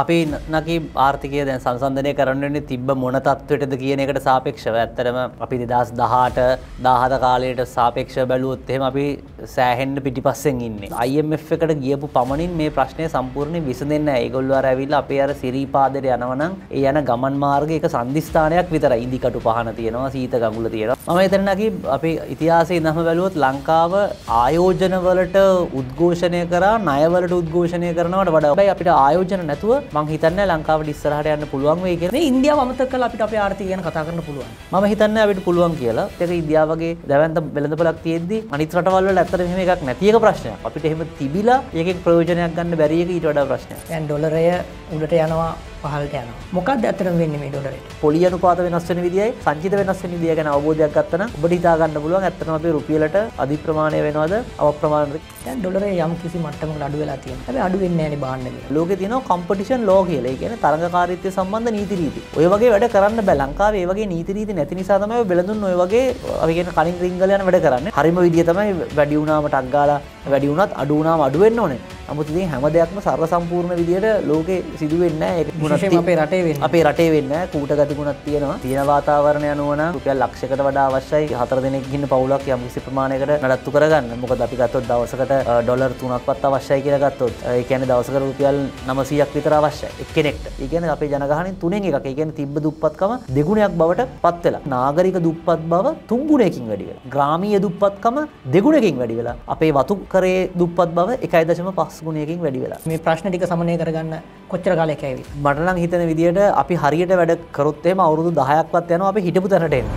අපි නකි ආර්ථිකය දැන් සංසන්ධනය කරන්නේ තිබ්බ මොන තත්ත්වයටද කියන එකට සාපේක්ෂව ඇත්තරම අපි දෙදස් දහට දාහත කාලයට සාපේක්ෂ බැලුවොත් එහෙම අපි සෑහෙන්ඩ පිටිපස්සෙන් ඉන්නේ. IMF එකට ගියපු පමණින් මේ ප්‍රශ්නය සම්පූර්ණය විසඳන්න ඒගොල්ලව ඇවිල්ල අපේ අර සිරීපාදයට යනවනම් ඒ යන ගමන් මාර්ග එක සන්ධස්ථානයක් විතර ඉදිකටු පහන තියෙනවා සීත ගඟුල තියෙනවා. මම එතරනකි අපි ඉතිහාසේ ඉඳහම බැලුවොත් ලංකාව ආයෝජනවලට උද්ඝෝෂණය කරා නයවලට උද්ඝෝෂණය කරනවට වඩා අපිට ආයෝජන නැත නැතුව මං හිතන්න ලංකාව ඉස්සරහට යන්න පුළුවන් වේ කිය ඉන්දිය මත කල අපිට අප ආර්ථය ගැන කතා කරන්න පුළුවන් ම හිතන්න අපිට පුළුවන් කියලා තෙක ඉදියාවගේ දැවන්ත බෙලඳපලක් තියෙද අනිතරටවල්ල ඇතර මෙම එකක් නැතික ප්‍රශ්න අපිට එහෙම තිබිලා ඒක ප්‍රයෝජනයක් ගන්න බැරිියක ඊට වඩා ප්‍රශ්න ඇන් ඩොලරය උඩට යනවා පහලට යන මොකක්ද ඇතරම් වෙන්න මේ ඩොලරට පොලියනු පාත වෙනස් වෙන විදියි සංචිත වෙනස් වෙන විදිය ගැන අවබෝධයක් ගත්තන ඔබට හිතාගන්න පුළුවන් ඇත්තම අපේ රුපියලට අධිප්‍රමාණය වෙනවද අවප්‍රමාණයද දැන් ඩොලරේ යම් කිසි මට්ටමකට අඩු වෙලා තියෙනවා හැබැයි අඩු වෙන්නේ නැහැ නේ බාන්නේ ලෝකේ තියෙනවා කම්පිටිෂන් ලෝ කියලා ඒ කියන්නේ තරඟකාරීත්වය සම්බන්ධ නීති රීති ඔය වගේ වැඩ කරන්න බෑ ලංකාවේ ඒ වගේ නීති රීති නැති නිසා තමයි ඔය බෙලඳුන් ඔය වගේ අපි කියන කලින් රිංගල යන වැඩ කරන්නේ හරිම විදිය තමයි වැඩි වුණාම ටක් ගාලා වැඩි වුණත් අඩු වුණාම අඩු වෙන්න ඕනේ අමුතුදේ හැම දෙයක්ම සර සම්පූර්ණ විදියට ලෝකෙ සිදුවෙන්න ගුණේ අපේ රටේ වෙන්න අපේ රටේ වෙන්න කූට ගති ගුණක් තියෙනවා තියෙන වාතාවරණය අනුවන රුපියල් ලක්ෂකට වඩා අවශ්‍යයි හතර දෙනෙක් ගින්න පවුලක් යම් කිසි ප්‍රමාණයකට නඩත්තු කරගන්න මොකද අපි ගත්තොත් දවසකට ඩොලර් තුනක්වත් අවශ්‍යයි කියලා ගත්තොත් ඒ කියන්නේ දවසක රුපියල් 900ක් විතර අවශ්‍යයි එක්කෙනෙක්ට. ඒ කියන්නේ අපේ ජනගහණයෙන් තුනෙන් එකක්. ඒ කියන්නේ තිබ්බ දුප්පත්කම දෙගුණයක් බවට පත් වෙලා. නාගරික දුප්පත් බව තුන් ගුණයකින් වැඩි වෙලා. ග්‍රාමීය දුප්පත්කම දෙගුණකින් වැඩි වෙලා. අපේ වතුකරයේ දුප්පත් බව 1.5 ගුණයකින් වැඩි වෙලා මේ ප්‍රශ්න ටික සමනය කරගන්න කොච්චර කාලයක් ඇවි මට නම් හිතන විදිහට අපි හරියට වැඩ කරොත් එහෙම අවුරුදු 10ක්වත් යනවා අපි හිටපු තැනට එන්න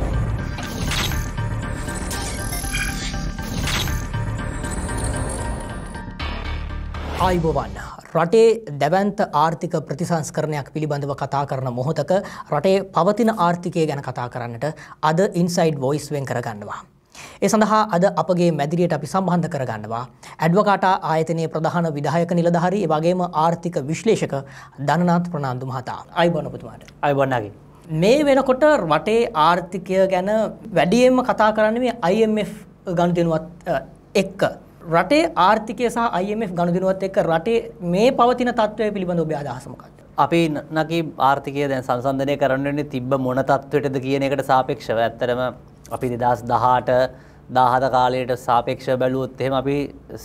ආයිබෝවන් රටේ දැවන්ත ආර්ථික ප්‍රතිසංස්කරණයක් පිළිබඳව කතා කරන මොහොතක රටේ පවතින ආර්ථිකය ගැන කතා කරන්නට අද ඉන්සයිඩ් වොයිස් වෙන් කරගන්නවා. ඒ සඳහා අද අපගේ මැදිරියට අපි සම්බන්ධ කරගන්නවා ඇඩ්වකාටා ආයතනයේ ප්‍රධාන විධායක නිලධාරී ඒ වගේම ආර්ථික විශ්ලේෂක ධනනාත් ප්‍රනාන්දු මහතා. අයිබෝන ඔබතුමාට. අයිබෝනාගේ. මේ වෙනකොට රටේ ආර්ථිකය ගැන වැඩියෙන්ම කතා කරන්නේ මේ IMF ගනුදෙනුවත් එක්ක. රටේ ආර්ථිකය සහ IMF ගනුදෙනුවත් එක්ක රටේ මේ පවතින තත්ත්වය පිළිබඳ ඔබේ අදහස මොකක්ද? අපි නකි ආර්ථිකය දැන් සංසන්ධනය කරන්නේ තිබ්බ මොන තත්ත්වයටද කියන එකට සාපේක්ෂව ඇත්තරම අපි දෙදස් දහට දාහත කාලයට සාපේක්ෂ බැලුවොත් එහෙම අපි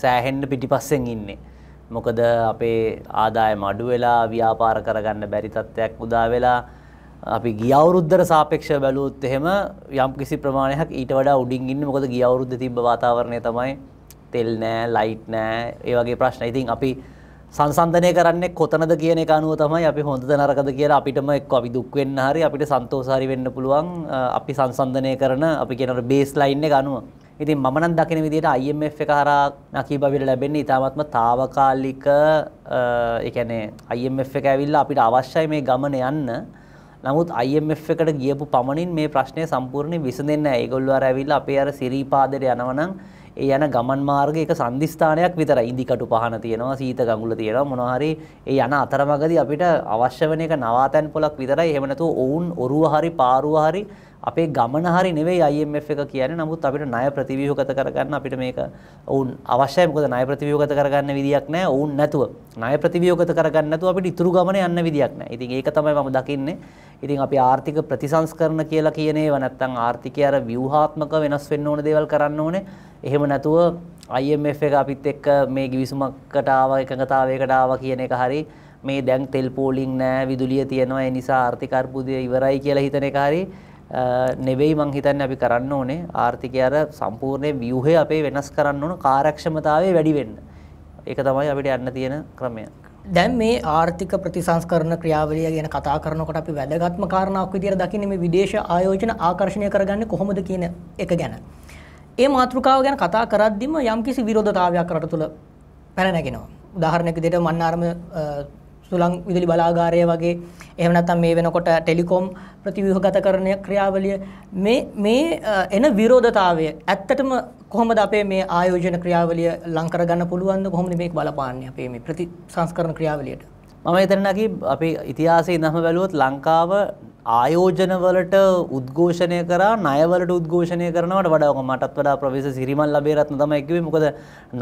සෑහෙන්ඩ පිටිපස්සෙන් ඉන්නේ. මොකද අපේ ආදාය මඩු වෙලා ව්‍යාපාර කරගන්න බැරි තත්ත්වයක් උදා වෙලා අපි ගියවුරුද්දර සාපේක්ෂ බැලුවොත් එහෙම යම් කිසි ප්‍රමාණයක් ඊට වඩා උඩින් ඉන්න මොකද ගියවුරුද්ද තිබ්බ වාතාවරණය තමයි තෙල් නෑ ලයිට් නෑ ඒ වගේ ප්‍රශ්න ඉතින් අපි සංසන්ධනය කරන්නේ කොතනද කියන එක අනුව තමයි අපි හොඳද නරකද කියලා අපිටම එක්ක අපි දුක් වෙන්න හරි අපිට සන්තෝෂhari වෙන්න පුළුවන් අපි සංසන්ධනය කරන අපි කියන බේස් ලයින් එක අනුව. ඉතින් මම නම් දකින විදිහට IMF එක හරහා නකීබ අපිට ලැබෙන්නේ ඊටාත්ම తాවකාලික ඒ කියන්නේ IMF එක ඇවිල්ලා අපිට අවශ්‍යයි මේ ගමන යන්න. නමුත් IMF එකට ගියපු පමණින් මේ ප්‍රශ්නය සම්පූර්ණයෙන් විසඳෙන්නේ නැහැ. ඒගොල්ලෝ අර ඇවිල්ලා අපේ අර සිරිපාදයට යනවනම් ඒ යන ගමන් මාර්ගය එක සංදිස්ථානයක් විතරයි. ඉදිකටු පහන තියෙනවා, සීත ගඟුල තියෙනවා මොනවා හරි ඒ යන අතරමඟදී අපිට අවශ්‍ය වෙන එක නවාතැන් පොලක් විතරයි. එහෙම නැතුව ඔවුන් ඔරුව හරි පාරුව හරි අපේ ගමන හරි නෙවෙයි IMF එක කියන්නේ. නමුත් අපිට ණය ප්‍රතිව්‍යුහගත කරගන්න අපිට මේක වුන් අවශ්‍යයි. මොකද ණය ප්‍රතිව්‍යුහගත කරගන්න විදියක් නැහැ. වුන් නැතුව. ණය ප්‍රතිව්‍යුහගත කරගන්න නැතුව අපිට ඉතුරු ගමන යන්න විදියක් නැහැ. ඉතින් ඒක තමයි මම දකින්නේ. ඉතින් අපි ආර්ථික ප්‍රතිසංස්කරණ කියලා කියන ඒවා නැත්තම් ආර්ථිකය අර ව්‍යුහාත්මක වෙනස් වෙන්න ඕන දේවල් කරන්න ඕනේ. එහෙම නැතුව IMF එක අපිත් එක්ක මේ ගිවිසුමකට ආවා එකඟතාවයකට ආවා කියන එක හරි මේ දැන් තෙල් පෝලිං නැහැ විදුලිය තියෙනවා ඒ නිසා ආර්ථික අර්බුදය ඉවරයි කියලා හිතන එක හරි නෙවෙයි මං හිතන්නේ අපි කරන්න ඕනේ ආර්ථිකය අර සම්පූර්ණ ව්‍යුහය අපේ වෙනස් කරන්න ඕන කාර්යක්ෂමතාවය වැඩි වෙන්න. ඒක තමයි අපිට යන්න තියෙන ක්‍රමය. දැන් මේ ආර්ථික ප්‍රතිසංස්කරණ ක්‍රියාවලිය ගැන කතා කරනකොට අපි වැදගත්ම කාරණාවක් විදිහට දකින්නේ මේ විදේශ ආයෝජන ආකර්ෂණය කරගන්නේ කොහොමද කියන එක ගැන. ඒ මාතෘකාව ගැන කතා කරද්දිම යම්කිසි විරෝධතාවයක් රට තුළ පැන නැගෙනවා. උදාහරණයක් විදිහට මන්නාරම සුළං විදුලි බලාගාරය වගේ එහෙම නැත්නම් මේ වෙනකොට ටෙලිකොම් ප්‍රතිව්‍යුහගතකරණය ක්‍රියාවලිය මේ මේ එන විරෝධතාවය ඇත්තටම කොහොමද අපේ මේ ආයෝජන ක්‍රියාවලිය ලං කරගන්න පුළුවන්ද කොහොමද මේක බලපාන්නේ අපේ මේ ප්‍රතිසංස්කරණ ක්‍රියාවලියට මම එතනනකි අපේ ඉතිහාසයේ ඉඳන්ම බැලුවොත් ලංකාව ආයෝජනවලට උද්ඝෝෂණය කරා ණයවලට උද්ඝෝෂණය කරනවට වඩා මටත් වඩා ප්‍රොෆෙසර් සිරිමල් ලබේරත්න තමයි කිව්වේ මොකද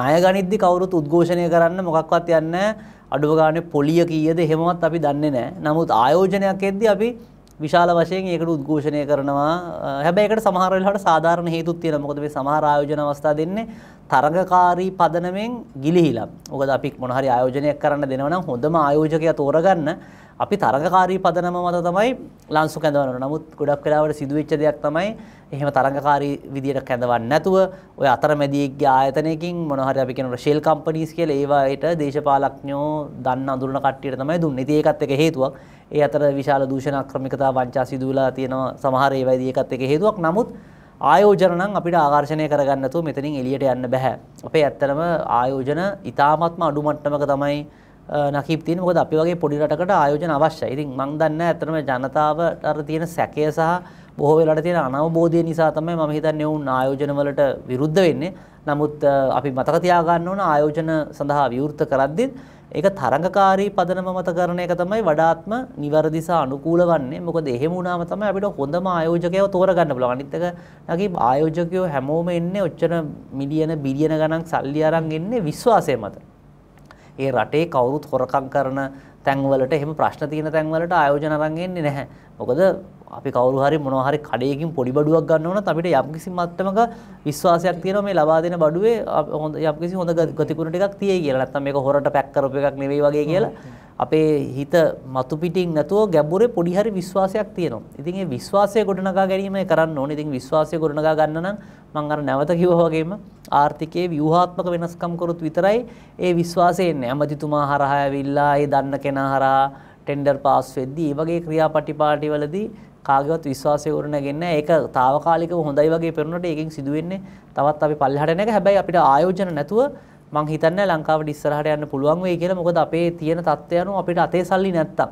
ණය ගනිද්දි කවුරුත් උද්ඝෝෂණය කරන්න මොකක්වත් යන්නේ නැහැ අඩුව ගානේ පොලිය කීයද එහෙමවත් අපි දන්නේ නැහැ. නමුත් ආයෝජනයක් එද්දී අපි විශාල වශයෙන් ඒකට උද්ඝෝෂණය කරනවා. හැබැයි ඒකට සමහර වෙලාවට සාධාරණ හේතුත් තියෙනවා. මොකද මේ සමහර ආයෝජන අවස්ථා දෙන්නේ තරඟකාරී පදනමෙන් ගිලිහිලා. මොකද අපි මොන හරි ආයෝජනයක් කරන්න දෙනවා නම් හොඳම ආයෝජකයා තෝරගන්න අපි තරඟකාරී පදනම මත තමයි ලංසු කැඳවනවා. නමුත් ගොඩක් වෙලාවට සිදුවෙච්ච දෙයක් තමයි එහෙම තරඟකාරී විදියට කැඳවන්නේ නැතුව ඔය අතරමැදියෙක්ගේ ආයතනයකින් මොනවා හරි අපි කියනවා ෂෙල් කම්පනීස් කියලා ඒවාට දේශපාලඥයෝ දන්න අඳුරන කට්ටියට තමයි දුන්නේ. ඉතින් ඒකත් එක හේතුවක්. ඒ අතර විශාල දූෂණ ක්‍රමිකතා වංචා සිදුවලා තියෙනවා සමහර ඒවා ඉතින් ඒකත් එක හේතුවක්. නමුත් ආයෝජන නම් අපිට ආකර්ෂණය කරගන්න නැතුව මෙතනින් එළියට යන්න බෑ. අපේ ඇත්තටම ආයෝජන ඊටාත්ම අඩු මට්ටමක තමයි නකීප තියෙන මොකද අපි වගේ පොඩි රටකට ආයෝජන අවශ්‍යයි. ඉතින් මම දන්නේ ඇත්තටම ජනතාවට අර තියෙන සැකය සහ බොහෝ වෙලාවට තියෙන අනවබෝධය නිසා තමයි මම හිතන්නේ වුන් ආයෝජන වලට විරුද්ධ වෙන්නේ. නමුත් අපි මතක තියාගන්න ඕන ආයෝජන සඳහා විවෘත කරද්දී ඒක තරඟකාරී පදනම මත කරන එක තමයි වඩාත්ම නිවැරදි සහ අනුකූල වන්නේ. මොකද එහෙම වුණාම තමයි අපිට හොඳම ආයෝජකයව තෝරගන්න පුළුවන්. අනිත් එක නකීප ආයෝජකයෝ හැමෝම එන්නේ ඔච්චර මිලියන බිලියන ගණන් සල්ලි අරන් ඉන්නේ විශ්වාසය මත. ඒ රටේ කවුරුත් හොරකම් කරන තැන්වලට එහෙම ප්‍රශ්න තියෙන තැන්වලට ආයෝජන අරන් එන්නේ නැහැ. මොකද අපි කවුරු හරි මොනවා හරි කඩේකින් පොඩි බඩුවක් ගන්න ඕන නම් අපිට යම්කිසි මට්ටමක විශ්වාසයක් තියෙනවා මේ ලබා දෙන බඩුවේ යම්කිසි හොඳ ගතිගුණ ටිකක් තියෙයි කියලා. නැත්නම් මේක හොරට පැක් කරපු එකක් නෙවෙයි වගේ කියලා. අපේ හිත මතු පිටින් නැතුව ගැඹුරේ පොඩි හරි විශ්වාසයක් තියෙනවා. ඉතින් ඒ විශ්වාසය ගොඩනගා ගැනීමයි කරන්න ඕනේ. ඉතින් විශ්වාසය ගොඩනගා ගන්න නම් මම අර නැවත කිව්වා වගේම ආර්ථිකයේ ව්‍යුහාත්මක වෙනස්කම් කරොත් විතරයි ඒ විශ්වාසය එන්නේ. ඇමතිතුමා හරහා ඇවිල්ලා, ඒ දන්න කෙනා හරහා ටෙන්ඩර් පාස් වෙද්දී, මේ වගේ ක්‍රියාපටිපාටි වලදී කාගේවත් විශ්වාසය ගොඩනගන්නේ නැහැ. ඒක తాවකාලිකව හොඳයි වගේ පෙනුනට ඒකෙන් සිදුවෙන්නේ තවත් අපි පල්ලෙහාට යන එක. හැබැයි අපිට ආයෝජන නැතුව මං හිතන්නේ ලංකාවට ඉස්සරහට යන්න පුළුවන් වෙයි කියලා මොකද අපේ තියෙන තත්ත්වය අනුව අපිට අතේ සල්ලි නැත්තම්.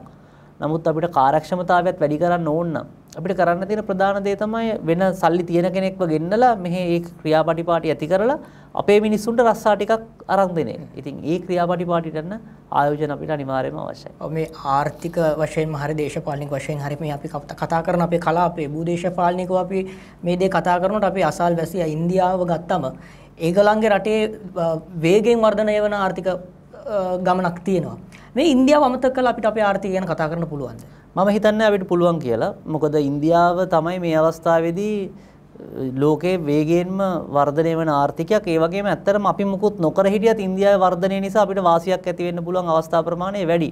නමුත් අපිට කාර්යක්ෂමතාවයත් වැඩි කරන්න ඕන නම් අපිට කරන්න තියෙන ප්‍රධාන දේ තමයි වෙන සල්ලි තියෙන කෙනෙක්ව ගෙන්නලා මෙහි ඒ ක්‍රියාපටිපාටි ඇති කරලා අපේ මිනිස්සුන්ට රස්සා ටිකක් අරන් දෙන එක. ඉතින් ඒ ක්‍රියාපටිපාටිට යන ආයෝජන අපිට අනිවාර්යයෙන්ම අවශ්‍යයි. මේ ආර්ථික වශයෙන්ම හරි දේශපාලනික වශයෙන් හරි මේ අපි කතා කරන අපේ කලාපේ භූදේශපාලනිකව අපි මේ දේ කතා කරනකොට අපි අසල් වැසියා ඉන්දියාව ගත්තම ඒගොල්ලන්ගේ රටේ වේගෙන් වර්ධනය වන ආර්ථික ගමනක් තියෙනවා. මේ ඉන්දියාව අමතක කරලා අපිට අපේ ආර්ථිකය ගැන කතා කරන්න පුළුවන්ද? මම හිතන්නේ අපිට පුළුවන් කියලා. මොකද ඉන්දියාව තමයි මේ අවස්ථාවේදී ලෝකයේ වේගයෙන්ම වර්ධනය වන ආර්ථිකයක් ඒ වගේම ඇත්තටම අපි මුකුත් නොකර හිටියත් ඉන්දියාවේ වර්ධනය නිසා අපිට වාසියක් ඇති වෙන්න පුළුවන් අවස්ථා ප්‍රමාණය වැඩි.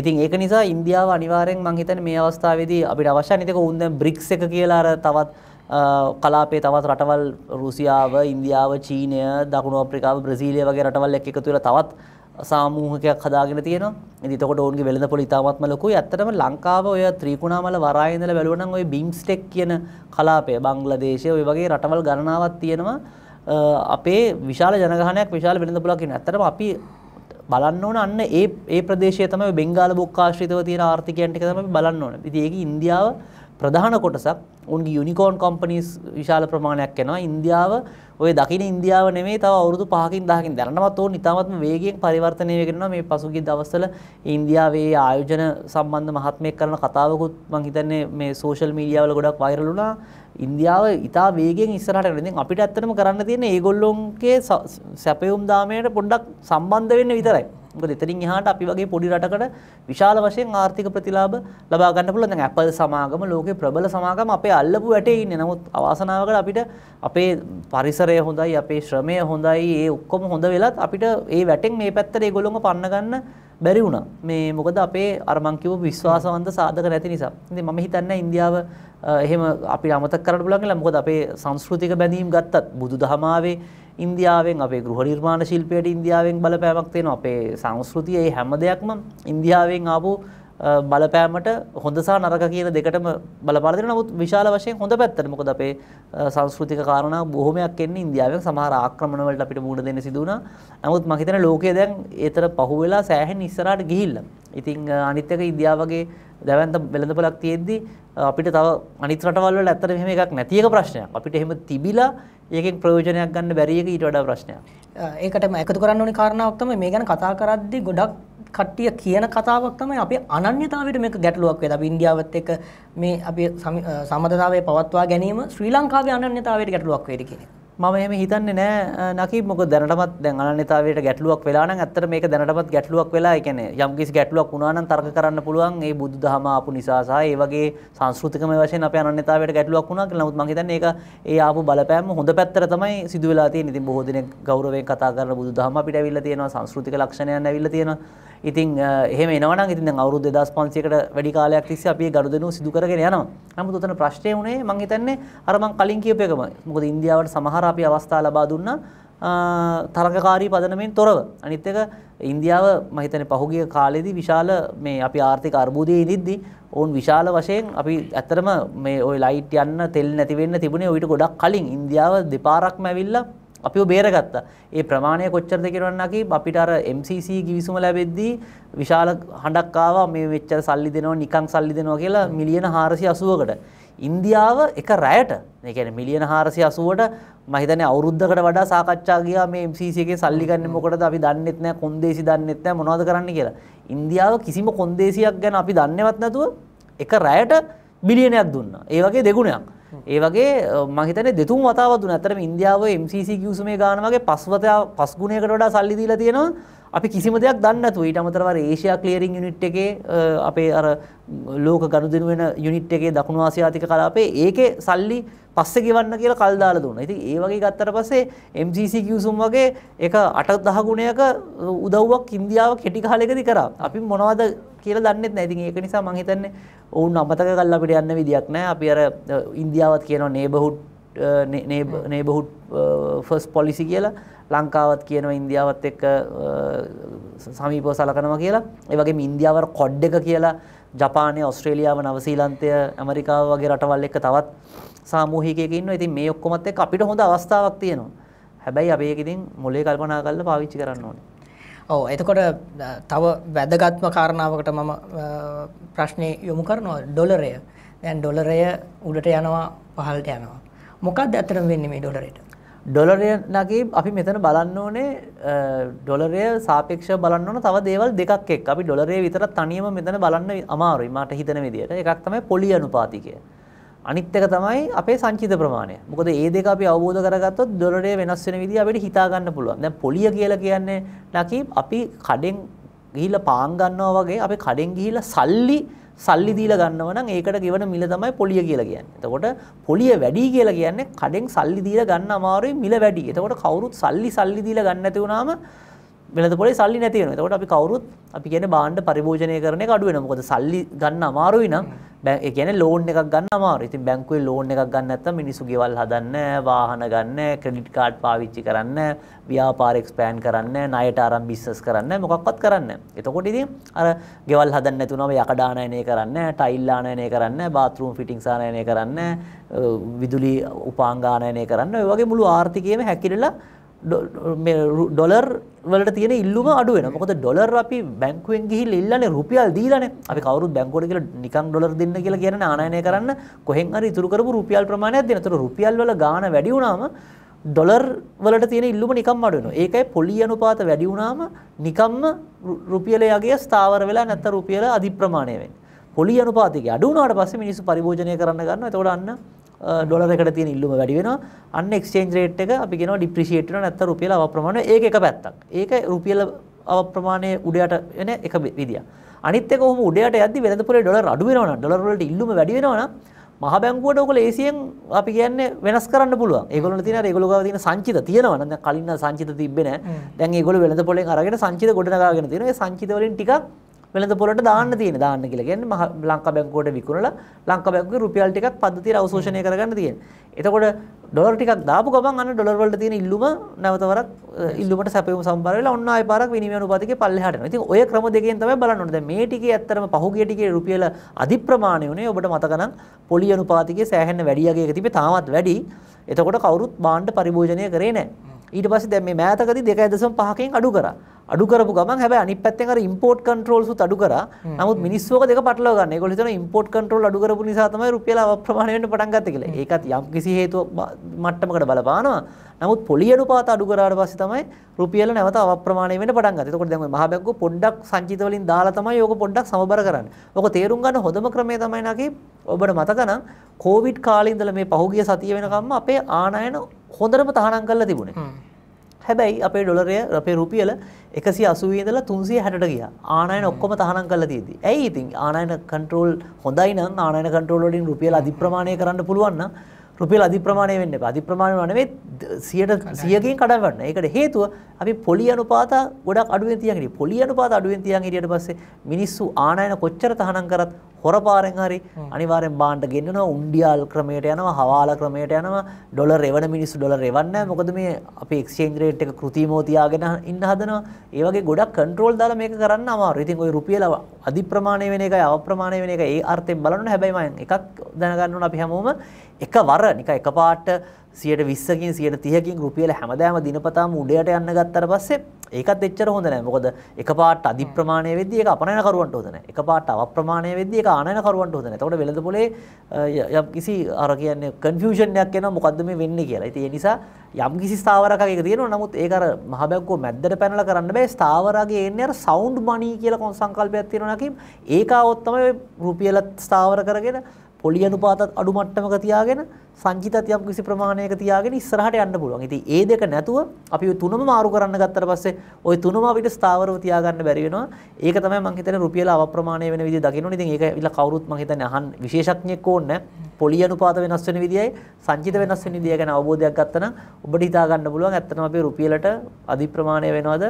ඉතින් ඒක නිසා ඉන්දියාව අනිවාර්යෙන් මං හිතන්නේ මේ අවස්ථාවේදී අපිට අවශ්‍ය නැතික උන් දැන් බ්‍රික්ස් එක කියලා අර තවත් කලාපේ තවත් රටවල් රුසියාව ඉන්දියාව චීනය දකුණු අප්‍රිකාව බ්‍රසීලිය වගේ රටවල් එක්ක එකතු වෙලා තවත් සාමූහකයක් හදාගෙන තියෙනවා. ඉතින් එතකොට ඔවුන්ගේ වෙළඳපොළ ඉතාමත්ම ලොකුයි. ඇත්තටම ලංකාව ඔය ත්‍රිකුණාමල වරාය ඉඳලා බැලුවනම් ඔය බිම්ස්ටෙක් කියන කලාපය බංග්ලාදේශය ඔය වගේ රටවල් ගණනාවක් තියෙනවා. අපේ විශාල ජනගහනයක් විශාල වෙළඳපොළක් ඉන්න. ඇත්තටම අපි බලන්න ඕන අන්න ඒ ඒ ප්‍රදේශය තමයි බෙන්ගාල බොක්කාශ්‍රිතව තියෙන ආර්ථිකයන් ටික තමයි බලන්න ඕන. ඉතින් ඒක ඉන්දියාව ප්‍රධාන කොටසක් උන්ගේ යුනිකෝන් කොම්පනීස් විශාල ප්‍රමාණයක් එනවා ඉන්දියාව ඔය දකින ඉන්දියාව නෙමේ තව අවුරුදු පහකින් දහකින් දැනටමත් ඕන් ඉතාමත්ම වේගයෙන් පරිවර්තනය වෙනවා මේ පසුගිය දවස්වල ඉන්දියාවේ ආයෝජන සම්බන්ධ මහත්මයෙක් කරන කතාවකුත් මම හිතන්නේ මේ සෝෂල් මීඩියා වල ගොඩක් වෛරල් වුණා ඉන්දියාව ඉතා වේගෙන් ඉස්සරහට යනවා. ඉතින් අපිට ඇත්තටම කරන්න තියෙන්නේ ඒගොල්ලොන්ගේ සැපයුම් දාමයට පොඩ්ඩක් සම්බන්ධ වෙන්න විතරයි. මොකද එතනින් එහාට අපි වගේ පොඩි රටකට විශාල වශයෙන් ආර්ථික ප්‍රතිලාභ ලබා ගන්න පුළුවන්. දැන් Apple සමාගම ලෝකේ ප්‍රබල සමාගම අපේ අල්ලපු වැටේ ඉන්නේ. නමුත් අවාසනාවකට අපිට අපේ පරිසරය හොඳයි, අපේ ශ්‍රමය හොඳයි, ඒ ඔක්කොම හොඳ වෙලත් අපිට ඒ වැටෙන් මේ පැත්තට ඒගොල්ලොන්ව පන්න ගන්න බැරි වුණා. මේ මොකද අපේ අර මං කිව්ව විශ්වාසවන්ත සාධක නැති නිසා. ඉතින් මම හිතන්නේ ඉන්දියාව එහෙම අපිට අමතක කරන්න පුළුවන් කියලා. මොකද අපේ සංස්කෘතික බැඳීම් ගත්තත් බුදුදහමාවේ ඉන්දියාවෙන් අපේ ගෘහ නිර්මාණ ශිල්පයට ඉන්දියාවෙන් බලපෑමක් තියෙනවා. අපේ සංස්කෘතිය ඒ හැම දෙයක්ම ඉන්දියාවෙන් ආපු බලපෑමට හොඳ සහ නරක කියන දෙකටම බලපාලා දෙනවා. නමුත් විශාල වශයෙන් හොඳ පැත්තට මොකද අපේ සංස්කෘතික කාරණා බොහොමයක් එන්නේ ඉන්දියාවෙන් සමහර ආක්‍රමණ වලට අපිට මුහුණ දෙන්න සිදු වුණා. නමුත් මම හිතන්නේ ලෝකය දැන් ඒතර පහුවෙලා සෑහෙන ඉස්සරහට ගිහිල්ලා. ඉතින් අනිත් එක ඉන්දියාව වගේ දැවන්ත වෙළඳපලක් තියෙද්දි අපිට තව අනිත් රටවල් වල ඇත්තට මෙහෙම එකක් නැති එක ප්‍රශ්නයක්. අපිට එහෙම තිබිලා ඒකෙන් ප්‍රයෝජනයක් ගන්න බැරි එක ඊට වඩා ප්‍රශ්නයක්. ඒකටම එකතු කරන්න ඕනේ කාරණාවක් තමයි මේ ගැන කතා කරද්දී ගොඩක් කට්ටිය කියන කතාවක් තමයි අපේ අනන්‍යතාවයට මේක ගැටලුවක් වෙලා. අපි ඉන්දියාවත් එක්ක මේ අපි සම්බන්ධතාවය පවත්වා ගැනීම ශ්‍රී ලංකාවේ අනන්‍යතාවයට ගැටලුවක් වෙයිද කියන එක. මම එහෙම හිතන්නේ නෑ නකි මොක දැනටමත් දැන් අනන්‍යතාවයට ගැටලුවක් වෙලා නම් ඇත්තට මේක දැනටමත් ගැටලුවක් වෙලා ඒ කියන්නේ යම්කිසි ගැටලුවක් වුණා නම් තර්ක කරන්න පුළුවන් ඒ බුදුදහම ආපු නිසා සහ ඒ වගේ සංස්කෘතිකමය වශයෙන් අපේ අනන්‍යතාවයට ගැටලුවක් වුණා කියලා. නමුත් මම හිතන්නේ ඒක ඒ ආපු බලපෑම හොඳ පැත්තට තමයි සිදු වෙලා තියෙන්නේ. ඉතින් බොහෝ දෙනෙක් ගෞරවයෙන් කතා කරන බුදුදහම අපිට ඇවිල්ලා තියෙනවා සංස්කෘතික ලක්ෂණයන් ඇවිල්ලා තියෙනවා. ඉතින් එහෙම එනවා නම් ඉතින් දැන් අවුරුදු 2500කට වැඩි කාලයක් තිස්සේ අපි ඒ ගනුදෙනු සිදු කරගෙන යනවා. නමුත් උතන ප්‍රශ්නේ උනේ මම හිතන්නේ අර මම කලින් කියපු එකම. මොකද ඉන්දියාවට සමහර සඳහා අපි අවස්ථා ලබා දුන්නා තරඟකාරී පදනමෙන් තොරව. අනිත් එක ඉන්දියාව මම හිතන්නේ පහුගිය කාලෙදී විශාල මේ අපි ආර්ථික අර්බුදයේ ඉඳිද්දී ඔවුන් විශාල වශයෙන් අපි ඇත්තටම මේ ওই ලයිට් යන්න තෙල් නැති වෙන්න තිබුණේ ඊට ගොඩක් කලින් ඉන්දියාව දෙපාරක්ම ඇවිල්ලා අපිව බේරගත්තා. ඒ ප්‍රමාණය කොච්චරද කියලා නකි අපිට අර MCC කිවිසුම ලැබෙද්දී විශාල හඬක් ආවා මේ වෙච්චර සල්ලි දෙනවා නිකන් සල්ලි දෙනවා කියලා මිලියන 480කට. ඉන්දියාව එක රැයට මේ කියන්නේ මිලියන 480ට මම හිතන්නේ අවුරුද්දකට වඩා සාකච්ඡා ගියා මේ MCC එකේ සල්ලි ගන්න මොකටද අපි දන්නෙත් නැහැ කොන්දේසි දන්නෙත් නැහැ මොනවද කරන්න කියලා. ඉන්දියාව කිසිම කොන්දේසියක් ගැන අපි දන්නේවත් නැතුව එක රැයට බිලියනයක් දුන්නා. ඒ වගේ දෙගුණයක්. ඒ වගේ මහිතන දෙතුන් වතාවදුන ඇතරම ඉන්දියාව MCC කිවසුමේ ගානවගේ පස්වතයා පස්ගුණයකට වඩා සල්ලි දීලා තියෙනවා අපි කිසිම දෙයක් දන්නතු ඊට අමතරව ඒෂයා ක්ලියරිං යුනිට් එකේ අපේ අර ලෝක ගනුදෙනු වෙන යුනිට් එකේ දකුණු ආසියාතික කලාපේ ඒකේ සල්ලි පස්සේ ගෙවන්න කියලා කල් දාලා දුන්නා. ඉතින් ඒ වගේ ගත්තට පස්සේ MCC කිව්සුම් වගේ එක 8000 ගුණයක උදව්වක් ඉන්දියාව කෙටි කාලයකදී කරා. අපි මොනවද කියලා දන්නෙත් නැහැ. ඉතින් ඒක නිසා මම හිතන්නේ ඔවුන් අමතක කරලා අපිට යන්න විදියක් නැහැ. අපි අර ඉන්දියාවත් කියනවා neighborhood නේබහුට් ෆස් පොලිසි කියලා ලංකාවත් කියනවා ඉන්දියාවත් එක්ක සමීපව සලකනවා කියලා ඒවගේ ඉන්දියාවර කොඩ් එක කියලා ජපානය ඔස්ට්‍රේලියාව නවසීලන්තය ඇමරිකාව වගේ රටවල් එක තවත් සාමූහිකයක ඉන්න ඉතින් මේ ඔක්කොමත් එක් අපිට හොඳ අවස්ථාවක් තියෙනවා හැබැයි අපේ එකඉතින් මොලේ කල්පනා කල්ල පාවිච්චි කරන්න ඕනේ ඕ එතකොට තව වැදගත්ම කාරණාවකට මම ප්‍රශ්නය යොමු කරනවා ඩොලරය දැන් ඩොලරය උඩට යනවා පහල්ට යනවා මොකක්ද ඇතරම් වෙන්නේ මේ ඩොලරයට ඩොලරය නගේ අපි මෙතන බලන්න ඕනේ ඩොලරය සාපේක්ෂ බලන්න ඕන තව දේවල් දෙකක් එක් අපි ඩොලරේ විතර තනියම මෙතන බලන්න අමාරුයි මට හිතන විදිහට එකක් තමයි පොලි අනුපාතිකය අනිත් එක තමයි අපේ සංචිත ප්‍රමාණය. මොකද මේ දෙක අපි අවබෝධ කරගත්තොත් ඩොලරේ වෙනස් වෙන විදිහ අපිට හිතා ගන්න පුළුවන්. දැන් පොලිය කියලා කියන්නේ නකි අපි කඩෙන් ගිහිල්ලා පාන් ගන්නවා වගේ අපි කඩෙන් ගිහිල්ලා සල්ලි සල්ලි දීලා ගන්නවා නම් ඒකට ගෙවන මිල තමයි පොලිය කියලා කියන්නේ. එතකොට පොලිය වැඩි කියලා කියන්නේ කඩෙන් සල්ලි දීලා ගන්න අමාරුයි මිල වැඩි. එතකොට කවුරුත් සල්ලි සල්ලි දීලා ගන්න නැති වුනාම වෙළඳ පොලේ සල්ලි නැති වෙනවා. එතකොට අපි කවුරුත් අපි කියන්නේ බාණ්ඩ පරිභෝජනය කරන එක අඩු වෙනවා. මොකද සල්ලි ගන්න අමාරුයි නම් ඒ කියන්නේ ලෝන් එකක් ගන්න අමාරුයි. ඉතින් බැංකුවේ ලෝන් එකක් ගන්න නැත්නම් මිනිස්සු ගෙවල් හදන්නේ වාහන ගන්න ක්‍රෙඩිට් කාඩ් පාවිච්චි කරන්න ව්‍යාපාර එක්ස්පෑන්ඩ් කරන්න ණයට අරන් බිස්නස් කරන්න මොකක්වත් කරන්න. එතකොට ඉතින් අර ගෙවල් හදන්න නැතුනම යකඩානයනය කරන්න, ටයිල් ආනයනය කරන්න, බාත්රූම් ෆිටින්ග්ස් ආනයනය කරන්න, විදුලි උපාංගානයනය කරන්න ඔය වගේ මුළු ආර්ථිකයේම හැකිරලා ඩොලර් වලට තියෙන ඉල්ලුම අඩුව වෙන මොකද ඩොලර් අපි බැංකුවෙන් ගිහිල් ඉල්ලන්නේ රුපියල් දීලානේ අපි කවුරුත් බැංකුවට කියලා නිකන් ඩොලර් දෙන්න කියලා කියන ආනයනය කරන්න කොහෙන් හරි ඉතුරු කරපු රුපියල් ප්‍රමාණයක් දෙන. ඒතර රුපියල් වල ගාණ වැඩි වුණාම ඩොලර් වලට තියෙන ඉල්ලුම නිකම්ම අඩු වෙනවා. ඒකයි පොලි අනුපාත වැඩි වුණාම නිකම්ම රුපියලයගේ ස්ථාවර වෙලා නැත්නම් රුපියල අධි ප්‍රමාණය වෙන්නේ. පොලි අනුපාතය අඩු වුණාට පස්සේ මිනිස්සු පරිභෝජනය කරන්න ගන්නවා. එතකොට අන්න ඩොලර් එකට තියෙන ඉල්ලුම වැඩි වෙනවා. අන්න එක්ස්චේන්ජ් රේට් එක අපි කියනවා ඩිප්‍රීසියේට් වෙනවා නැත්නම් රුපියල අවප්‍රමාණය. ඒක එක පැත්තක්. ඒක රුපියල අවප්‍රමාණය උඩයට එන එක විදියක්. අනිත් එක ඔහොම උඩයට යද්දි වෙළඳපොලේ ඩොලර් අඩු වෙනවා නම් ඩොලර් වලට ඉල්ලුම වැඩි වෙනවා නම් මහ බැංකුවට ඔකල ඒසියෙන් අපි කියන්නේ වෙනස් කරන්න පුළුවන්. ඒගොල්ලෝ තියෙන අර ඒගොල්ලෝ ගාව තියෙන සංචිත තියෙනවා නම් දැන් කලින් නම් සංචිත තිබ්බේ නැහැ. දැන් ඒගොල්ලෝ වෙළඳ පොලෙන් අරගෙන සංචිත ගොඩනගාගෙන තියෙනවා. ඒ සංචිත වලින් ටිකක් වෙළඳ පොළට දාන්න තියෙන දාන්න කියලා කියන්නේ මහ ලංකා බැංකුවට විකුණලා ලංකා බැංකුවේ රුපියල් ටිකක් පද්ධතියට අවශෝෂණය කරගන්න තියෙන. එතකොට ඩොලර් ටිකක් දාපු ගමන් අන්න ඩොලර් වලට තියෙන ඉල්ලුම නැවත වරක් ඉල්ලුමට සැපයුම සම්බර වෙලා ඔන්න ආයෙ පාරක් විනිමය අනුපාතකේ පල්ලෙහාට යනවා. ඉතින් ඔය ක්‍රම දෙකෙන් තමයි බලන්න ඕනේ. දැන් මේ ටිකේ ඇත්තටම පහුගිය ටිකේ රුපියල අධි ප්‍රමාණය උනේ ඔබට මතක නම් පොලි අනුපාතිකයේ සෑහෙන වැඩි යගයක තිබේ තාමත් වැඩි. එතකොට කවුරුත් බාණ්ඩ පරිභෝජනය කරේ නැහැ. ඊට පස්සේ දැන් මේ මෑතකදී 2.5කින් අඩු කරා. අඩු කරපු ගමන් හැබැයි අනිත් පැත්තෙන් අර ඉම්පෝට් කන්ට්‍රෝල්සුත් අඩු කරා. නමුත් මිනිස්සු ඔක දෙක පටලවා ගන්න. ඒගොල්ලෝ හිතනවා ඉම්පෝට් කන්ට්‍රෝල් අඩු කරපු නිසා තමයි රුපියල අප්‍රමාණ වෙන්න පටන් ගත්තේ කියලා. ඒකත් යම් කිසි හේතුව මට්ටමකට බලපානවා. නමුත් පොලි අඩුපාත අඩු කරාට පස්සේ තමයි රුපියල නැවත අප්‍රමාණය වෙන්න පටන් ගත්තේ. එතකොට දැන් ওই මහ බැංකුව පොඩ්ඩක් සංචිත වලින් දාලා තමයි ඕක පොඩ්ඩක් සමබර කරන්නේ. ඕක තේරුම් ගන්න හොඳම ක්‍රමය තමයි නැකි ඔබට මතක නම් කොවිඩ් කාලේ ඉඳලා මේ පහුගිය සතිය වෙනකම්ම අපේ ආනයන හොඳරම තහනම් කල්ලා තිබුණේ හැබැයි අපේ ඩොලරය අපේ රුපියල එකසි අසුවේදලා තුන්සිය හැට ගිය ආනයන ඔක්කොම තහනම් කල තියදී ඇයි ඉතින් ආනයන කන්ට්‍රෝල් හොඳයි නම් ආනයන කන්ට්‍රෝලඩින් රුපියල අධිප්‍රමාණය කරන්න පුළුවන්න රුපියල අධිප්‍රමාණය වෙන්න අධිප්‍රමාණ වනවේ සියට සියකින් කඩවන්න ඒකට හේතුව අපි පොලි අනුපාත ගොඩක් අඩුවෙන් තියන්ට පොලි අනුපාත අඩුවෙන් තියන් හිටියට පස්සේ මිනිස්සු ආනයන කොච්චර තහනම් කරත් හොරපාරෙන් හරි අනිවාරෙන් බාන්ට ගෙන්න්නනවා උන්ඩියල් ක්‍රමයට යනවා හවාල ක්‍රමයට යනවා ඩොල රෙවන මිනිස් ඩොල රෙවන්න මොකද මේ අප ක්ෂේන්ග්‍රේට් එක කෘතිමෝතියාගෙන ඉන්න හදනවා ඒවගේ ගොඩක් කන්ට්‍රෝල් දාල මේක කරන්න අමා ඉතින් ඔයි රුපියලව අධි ප්‍රමාණය වෙන එක අවප්‍රමාණය වෙන එක ඒ අර්ථයෙන් බලන්න හැබැයිමයන් එකක් දැනගන්නන අපි හැමෝම එක වර නික එක පාට සියට විස්සකින් සියට තියකින් රුපියල හැමදෑම දිනපතාම උඩයට යන්න ගත්තර පස්සේ ඒකත් එච්චර හොඳ නෑ. මොකද එකපාරට අධි ප්‍රමාණය වෙද්දී ඒක අපනයනකරුවන්ට හොඳ නෑ. එකපාරට අව ප්‍රමාණය වෙද්දී ඒක ආනයනකරුවන්ට හොඳ නෑ. එතකොට වෙළඳ පොලේ යම් කිසි අර කියන්නේ කන්ෆියුෂන් එකක් එනවා මොකද්ද මේ වෙන්නේ කියලා. ඉතින් ඒ නිසා යම් කිසි ස්ථාවරකක් ඒක තියෙනවා. නමුත් ඒක අර මහ බැංකුව මැද්දට පැනලා කරන්න බෑ. ස්ථාවරගේ එන්නේ අර සවුන්ඩ් මනී කියලා සංකල්පයක් තියෙනවා නකින්. ඒක આવොත් තමයි රුපියලත් ස්ථාවර කරගෙන පොලි අනුපාතත් අඩු මට්ටමක තියාගෙන සංචිතත් යම් කිසි ප්‍රමාණයක තියාගෙන ඉස්සරහට යන්න පුළුවන්. ඉතින් ඒ දෙක නැතුව අපි තුනම මාරු කරන්න ගත්තට පස්සේ ওই තුනම අපිට ස්ථාවරව තියාගන්න බැරි වෙනවා. ඒක තමයි මම හිතන්නේ රුපියල අවප්‍රමාණය වෙන විදිහ දකින්න ඕනේ. ඉතින් ඒක ඉල කවුරුත් මම හිතන්නේ අහන් විශේෂඥයෙක් ඕනේ නැහැ. පොලි අනුපාත වෙනස් වෙන විදියයි සංචිත වෙනස් වෙන විදිය ගැන අවබෝධයක් ගත්තා නම් ඔබට හිතා ගන්න පුළුවන් ඇත්තටම අපි රුපියලට අධි ප්‍රමාණය වෙනවද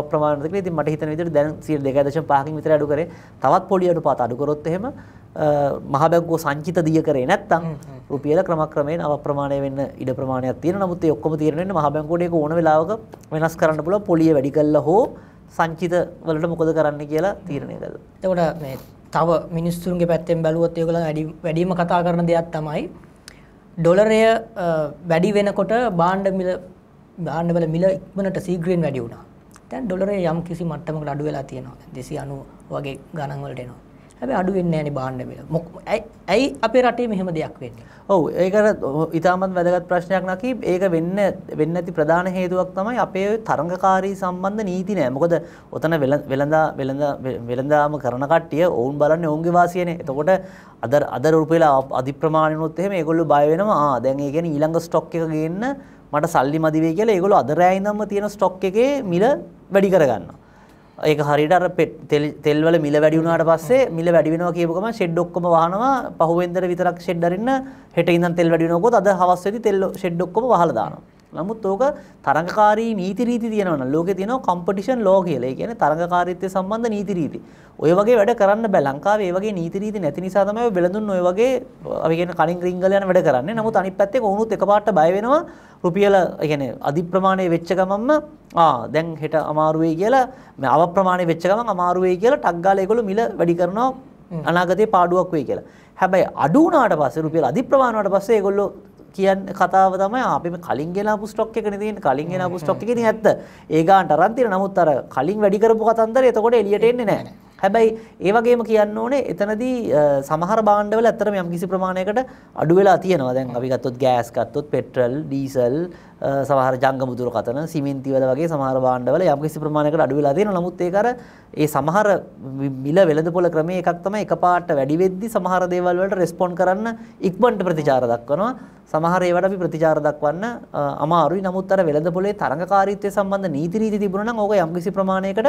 අවප්‍රමාණයද කියලා. ඉතින් මට හිතන විදිහට දැන් 2.5කින් විතර අඩු කරේ. තවත් පොලි අනුපාත අඩු කරොත් එහෙම මහබැංකෝ සංචිත දිය කරේ නැත්තම් රුපියල ක්‍රමක්‍රමයෙන් අවප්‍රමාණය වෙන්න ඉඩ ප්‍රමාණයක් තියෙන නමුත් ඒ ඔක්කොම තීරණය වෙන්නේ මහබැංකුවට ඒක ඕන වෙලාවක වෙනස් කරන්න පුළුවන් පොලිය වැඩි කළා හෝ සංචිත වලට මොකද කරන්න කියලා තීරණය කළා. එතකොට මේ තව මිනිස්සුන්ගේ පැත්තෙන් බැලුවොත් ඒගොල්ලෝ වැඩිම කතා කරන දෙයක් තමයි ඩොලරය වැඩි වෙනකොට බාණ්ඩ මිල බාණ්ඩ වල මිල ඉක්මනට සීග්‍රයෙන් වැඩි වුණා. දැන් ඩොලරය යම් කිසි මට්ටමකට අඩු වෙලා තියෙනවා. 290 වගේ ගණන් වලට එනවා. හැබැයි අඩු වෙන්නේ නැහනේ බාන්න බෙල. ඇයි අපේ රටේ මෙහෙම දෙයක් වෙන්නේ? ඔව් ඒක අර ඉතාමත් වැදගත් ප්‍රශ්නයක් නකි. ඒක වෙන්න වෙන්න ඇති ප්‍රධාන හේතුවක් තමයි අපේ තරඟකාරී සම්බන්ධ නීති නෑ. මොකද ඔතන වෙළඳා වෙළඳා වෙළඳාම කරන කට්ටිය ඔවුන් බලන්නේ ඔවුන්ගේ වාසියනේ. එතකොට අද අද රුපියලා අධිප්‍රමාණිනුත් එහෙම ඒගොල්ලෝ බය වෙනවා. ආ දැන් ඒ කියන්නේ ඊළඟ ස්ටොක් එක ගේන්න මට සල්ලි මදි වෙයි කියලා ඒගොල්ලෝ අද රෑ ඉඳන්ම තියෙන ස්ටොක් එකේ මිල වැඩි කරගන්නවා. ඒක හරියට අර තෙල් වල මිල වැඩි වුණාට පස්සේ මිල වැඩි වෙනවා කියපු ගමන් ෂෙඩ් ඔක්කොම වහනවා පහුවෙන්දර විතරක් ෂෙඩ් අරින්න හෙට ඉඳන් තෙල් වැඩි වෙනකොට අද හවස් වෙදි තෙල් ෂෙඩ් ඔක්කොම වහලා දානවා නමුත් ඕක තරඟකාරී නීති රීති තියෙනවනම් ලෝකේ තියෙනවා කම්පිටිෂන් ලෝ කියලා. ඒ කියන්නේ තරඟකාරීත්වය සම්බන්ධ නීති රීති. ඔය වගේ වැඩ කරන්න බෑ ලංකාවේ ඒ වගේ නීති රීති නැති නිසා තමයි බෙලඳුන් ඔය වගේ අපි කියන්නේ කණින් රිංගල යන වැඩ කරන්නේ. නමුත් අනිත් පැත්තේ කොහොමුත් එකපාරට බය වෙනවා රුපියල يعني අධි ප්‍රමාණය වෙච්ච ගමන්ම ආ දැන් හෙට අමාරු වෙයි කියලා මේ අව ප්‍රමාණය වෙච්ච ගමන් අමාරු වෙයි කියලා ටක් ගාලා ඒගොල්ලෝ මිල වැඩි කරනවා අනාගතේ පාඩුවක් වෙයි කියලා. හැබැයි අඩු වුණාට පස්සේ රුපියල් අධි ප්‍රමාණයට පස්සේ ඒගොල්ලෝ කියන්න කතාව තමයි අපි කලින් ගෙනාපු ස්ටොක් එකනේ තියෙන්නේ කලින් ගෙනාපු ස්ටොක් එකේ ඉතින් ඇත්ත ඒ ගානට අරන් තියෙන නමුත් අර කලින් වැඩි කරපු කතන්දරය එතකොට එළියට එන්නේ නැහැ හැබැයි ඒ වගේම කියන්න ඕනේ එතනදී සමහර භාණ්ඩවල ඇත්තටම යම්කිසි ප්‍රමාණයකට අඩු වෙලා තියෙනවා දැන් අපි ගත්තොත් ගෑස් ගත්තොත් පෙට්‍රල් ඩීසල් සමහර ජංගම දුරකථන සිමෙන්ති වල වගේ සමහර භාණ්ඩවල යම්කිසි ප්‍රමාණයකට අඩු වෙලා තියෙනවා. නමුත් ඒක අර ඒ සමහර මිල වෙළඳපොළ ක්‍රමයේ එකක් තමයි එකපාරට වැඩි වෙද්දි සමහර දේවල් වලට රෙස්පොන්ඩ් කරන්න ඉක්මනට ප්‍රතිචාර දක්වනවා. සමහර ඒවට අපි ප්‍රතිචාර දක්වන්න අමාරුයි. නමුත් අර වෙළඳපොලේ තරඟකාරීත්වය සම්බන්ධ නීති රීති තිබුණා නම් ඕක යම්කිසි ප්‍රමාණයකට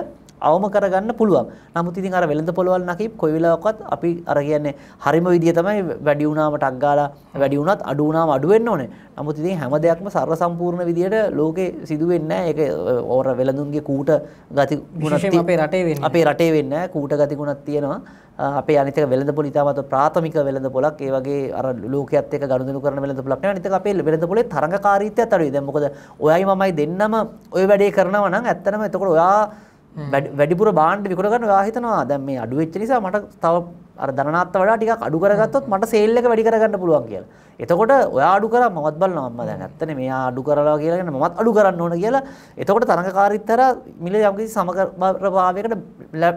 අවම කරගන්න පුළුවන්. නමුත් ඉතින් අර වෙළඳපොළ වල නැකී කොයි වෙලාවකවත් අපි අර කියන්නේ හරිම විදිය තමයි වැඩි වුණාම ටක් ගාලා වැඩි වුණත් අඩු වුණාම අඩු වෙන්න ඕනේ. නමුත් ඉතින් හැම දෙයක්ම සර්ව සම්පූර්ණ සම්පූර්ණ විදිහට ලෝකෙ සිදුවෙන්න ඒක ඕර වෙළඳුන්ගේ කූට ගති ගුණත් අපේ රටේ වෙන්න අපේ රටේ වෙන්න කූට ගති ගුණක් තියෙනවා අපේ අනිතක වෙළඳ පොළ ඉතාමත් ප්‍රාථමික වෙළඳ පොලක් ඒ වගේ අර ලෝකයේත් එක්ක ගනුදෙනු කරන වෙළඳ පොලක් නෙවෙයි අනිතක අපේ වෙළඳ පොලේ තරඟකාරීත්වයත් අඩුයි දැන් මොකද ඔයයි මමයි දෙන්නම ওই වැඩේ කරනවා නම් ඇත්තටම එතකොට ඔයා වැඩිපුර බාණ්ඩ විකුණ ගන්න ඔයා හිතනවා දැන් මේ අඩු වෙච්ච නිසා මට තව අර ධනනාත්ත වඩා ටිකක් අඩු කරගත්තොත් මට සේල් එක වැඩි කරගන්න පුළුවන් කියලා. එතකොට ඔයා අඩු කරා මමත් බලනවා මම දැන් ඇත්තනේ මෙයා අඩු කරලා කියලා කියන්නේ මමත් අඩු කරන්න ඕන කියලා. එතකොට තරඟකාරීත්වය මිල යම්කිසි සමකරභාවයකට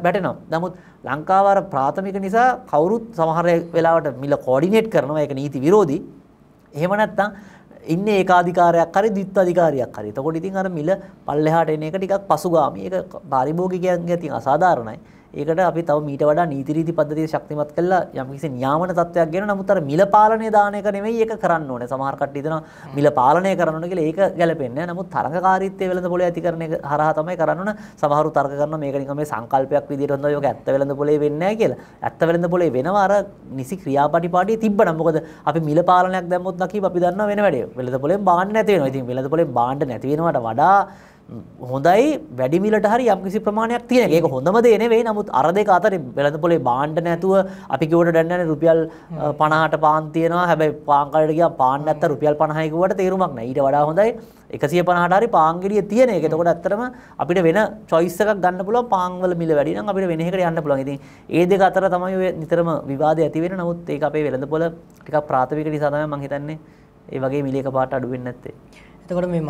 බැටෙනවා. නමුත් ලංකාව අර ප්‍රාථමික නිසා කවුරුත් සමහර වෙලාවට මිල කෝඩිනේට් කරනවා. ඒක නීති විරෝධී. එහෙම නැත්නම් ඉන්න ඒකාධිකාරයක් හරි ද්විත්වාධිකාරියක් හරි. එතකොට ඉතින් අර මිල පල්ලෙහාට එන එක ටිකක් පසුගාමී. ඒක පරිභෝගිකයන්ගේ තියෙන අසාධාරණයි. ඒකට අපි තව මීට වඩා නීති රීති පද්ධතිය ශක්තිමත් කරලා යම්කිසි නියාමන තත්ත්වයක් ගෙන නමුත් අර මිල පාලනය දාන එක නෙමෙයි ඒක කරන්න ඕනේ. සමහර කට්ටිය හිතනවා මිල පාලනය කරන්න ඕනේ කියලා ඒක ගැලපෙන්නේ නැහැ. නමුත් තරඟකාරීත්වය වෙළඳපොලේ ඇති කරන එක හරහා තමයි කරන්න ඕන. සමහරු තර්ක කරනවා මේක නිකන් මේ සංකල්පයක් විදිහට හොඳයි. ඒක ඇත්ත වෙළඳපොලේ වෙන්නේ නැහැ කියලා. ඇත්ත වෙළඳපොලේ වෙනවා අර නිසි ක්‍රියාපටිපාටිය තිබ්බනම් මොකද අපි මිල පාලනයක් දැම්මොත් නැකීප අපි දන්නවා වෙන වැඩේ. වෙළඳපොලෙන් බාන්න නැති වෙනවා. ඉතින් වෙළඳපොලෙන් බාන්න නැති වෙනවට වඩා හොඳයි වැඩිමිලට හරි යම්කිසි ප්‍රමාණයක් තියෙන ඒක හොඳම දේ නෙවෙයි නමුත් අර දෙක අතර වෙළඳපොලේ බාණ්ඩ නැතුව අපි කිව්වට දැන් නැහැ රුපියල් 50ට පාන් තියෙනවා හැබැයි පාන් කඩේට ගියා පාන් නැත්ත රුපියල් 50යි කිව්වට තේරුමක් නැහැ ඊට වඩා හොඳයි 150ට හරි පාන් ගෙඩිය තියෙන එක. එතකොට ඇත්තටම අපිට වෙන choice එකක් ගන්න පුළුවන් පාන් වල මිල වැඩි නම් අපිට වෙන එකකට යන්න පුළුවන්. ඉතින් ඒ දෙක අතර තමයි ඔය නිතරම විවාදය ඇති වෙන්නේ. නමුත් ඒක අපේ වෙළඳපොළ ටිකක් ප්‍රාථමික නිසා තමයි මම හිතන්නේ ඒ වගේ මිල එකපාරට අඩු වෙන්නේ නැත්තේ. එතකොට මේ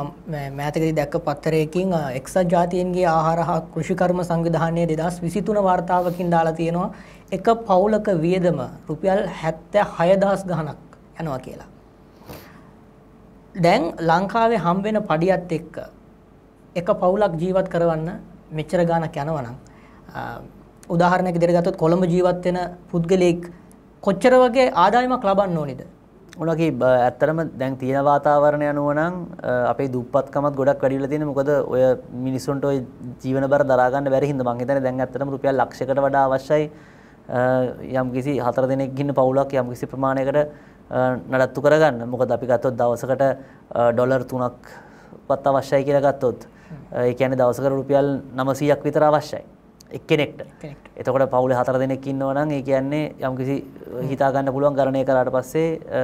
මම මෑතකදී දැක්ක පත්තරයකින් එක්සත් ජාතීන්ගේ ආහාර හා කෘෂිකර්ම සංවිධානයේ 2023 වර්තාවකින් දාලා තියෙනවා එක පවුලක වියදම රුපියල් 76000 ගණනක් යනවා කියලා. දැන් ලංකාවේ හම්බෙන පඩියත් එක්ක එක පවුලක් ජීවත් කරවන්න මෙච්චර ගණනක් යනවනම් උදාහරණයක් ඉදිරියට ගත්තොත් කොළඹ ජීවත් වෙන පුද්ගලෙක් කොච්චර වගේ ආදායමක් ලබන්න ඕනේද? උනකි ඇත්තරම දැන් තියෙන වාතාවරණය අනුව නම් අපේ දුප්පත්කමත් ගොඩක් වැඩි වෙලා තියෙන මොකද ඔය මිනිසුන්ට ඔය ජීවන බර දරා ගන්න බැරි හින්දා මං හිතන්නේ දැන් ඇත්තටම රුපියල් ලක්ෂයකට වඩා අවශ්‍යයි යම්කිසි හතර දෙනෙක් ඉන්න පවුලක් යම්කිසි ප්‍රමාණයකට නඩත්තු කරගන්න. මොකද අපි ගත්තොත් දවසකට ඩොලර් 3ක් වත් අවශ්‍යයි කියලා ගත්තොත් ඒ කියන්නේ දවසකට රුපියල් 900ක් විතර අවශ්‍යයි. එක්කෙනෙක්ට එතකොට පවුල හතර දෙනෙක් ඉන්නවනම් ඒ කියන්නේ යම් කිසි හිතාගන්න පුළුවන් ගණනය කරාට පස්සේ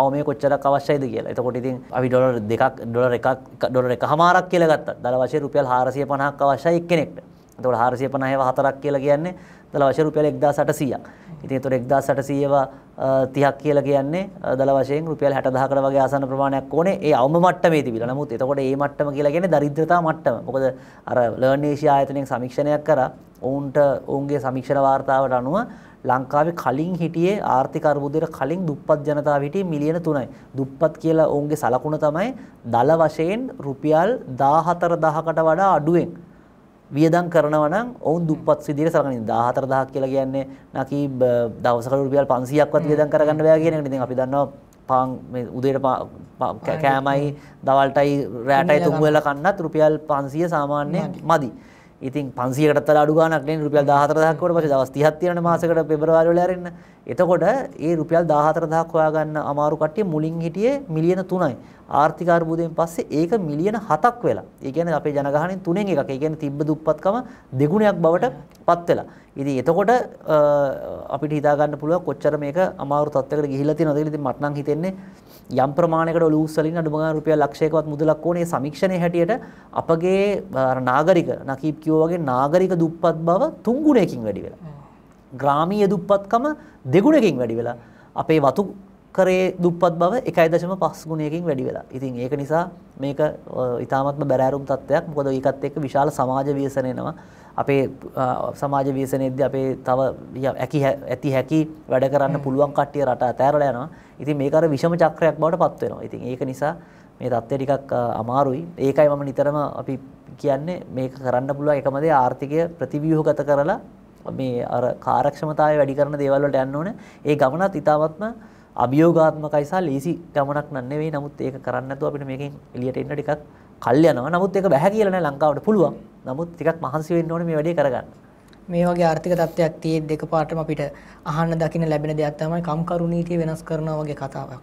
ආව මේ කොච්චරක් අවශ්‍යයිද කියලා. එතකොට ඉතින් අපි ඩොලර් දෙකක් ඩොලර් එකක් ඩොලර් එකහමාරක් කියලා ගත්තා. දල වශයෙන් රුපියල් 450ක් අවශ්‍යයි එක්කෙනෙක්ට. එතකොට 450 හතරක් කියලා කියන්නේ දළ වශය රුපියල් 1800ක්. ඉතින් ඒතර 1800ව 30ක් කියලා කියන්නේ දළ වශයෙන් රුපියල් 60000කට වගේ ආසන්න ප්‍රමාණයක් ඕනේ. ඒ අවම මට්ටමේ තිබිලා. නමුත් එතකොට මේ මට්ටම කියලා කියන්නේ දරිද්‍රතා මට්ටම. මොකද අර ලර්න් ඒෂියා ආයතනයෙන් සමීක්ෂණයක් කරා ඔවුන්ට ඔවුන්ගේ සමීක්ෂණ වාර්තාවට අනුව ලංකාවේ කලින් හිටියේ ආර්ථික අර්බුදයට කලින් දුප්පත් ජනතාව හිටියේ මිලියන 3යි. දුප්පත් කියලා ඔවුන්ගේ සලකුණ තමයි දළ වශයෙන් රුපියල් 14000කට වඩා අඩුවෙන් වියදම් කරනවා නම් ඔවුන් දුප්පත් විදිහට සලකන්නේ 14000ක් කියලා කියන්නේ නකි දවසකට රුපියල් 500ක්වත් වියදම් කරගන්න බෑ කියන එකට. ඉතින් අපි දන්නවා පාන් මේ උදේට කෑමයි දවල්ටයි රෑටයි තුන් වෙලා කන්නත් රුපියල් 500 සාමාන්‍යයෙන් මදි. ඉතින් 500කටත් වඩා අඩු ගාණක් නේ රුපියල් 14000ක් කොට පස්සේ දවස් 30ක් තියෙනනේ මාසෙකට පෙබරවාරි වල ඇරෙන්න. එතකොට ඒ රුපියල් 14000ක් හොයාගන්න අමාරු කට්ටිය මුලින් හිටියේ මිලියන 3යි. ආර්ථික අර්බුදයෙන් පස්සේ ඒක මිලියන 7ක් වෙලා. ඒ කියන්නේ අපේ ජනගහණයෙන් තුනෙන් එකක්. ඒ කියන්නේ තිබ්බ දුප්පත්කම දෙගුණයක් බවට පත් වෙලා. ඉතින් එතකොට අපිට හිතා ගන්න පුළුවන් කොච්චර මේක අමාරු තත්යකට ගිහිල්ලා තියෙනවද කියලා. ඉතින් මට නම් හිතෙන්නේ යම් ප්‍රමාණයකට ඔලූ උස්සලින් අඩුම ගාන රුපියල් ලක්ෂයකවත් මුදලක් ඕනේ සමීක්ෂණයේ හැටියට අපගේ අර නාගරික නකීප් කිව්වා වගේ නාගරික දුප්පත් බව තුන් ගුණයකින් වැඩි වෙලා. ග්‍රාමීය දුප්පත්කම දෙගුණකින් වැඩි වෙලා. අපේ වතු කරේ දුප්පත් බව 1.5 ගුණයකින් වැඩි වෙලා. ඉතින් ඒක නිසා මේක ඊටාත්ම බැරෑරුම් තත්ත්වයක්. මොකද ඒකත් එක්ක විශාල සමාජ ව්‍යසන එනවා. අපේ සමාජ ව්‍යසනයේදී අපේ තව ඇකි ඇති හැකි වැඩ කරන්න පුළුවන් කට්ටිය රට අතෑරලා යනවා. ඉතින් මේක අර විෂම චක්‍රයක් බවට පත් වෙනවා. ඉතින් ඒක නිසා මේ தත්ත්වය ටිකක් අමාරුයි. ඒකයි මම නිතරම අපි කියන්නේ මේක කරන්න පුළුවන් එකම දේ ආර්ථිකය ප්‍රතිව්‍යුහගත කරලා මේ අර කාර්යක්ෂමතාවය වැඩි කරන දේවල් වලට යන්න ඕනේ. ඒ ගමනත් ඊටාත්ම අභියෝගාත්මකයි සහ ලීසි ගමනක් නන් නෙවෙයි. නමුත් ඒක කරන්න නැතුව අපිට මේකෙන් එළියට එන්න ටිකක් කල් යනවා. නමුත් ඒක බෑ කියලා නෑ ලංකාවට පුළුවන්. නමුත් ටිකක් මහන්සි වෙන්න ඕනේ මේ වැඩේ කරගන්න. මේ වගේ ආර්ථික තත්ත්වයක් තියෙද්දි එකපාරටම අපිට අහන්න දකින්න ලැබෙන දෙයක් තමයි කම්කරු නීතිය වෙනස් කරනවා වගේ කතාවක්.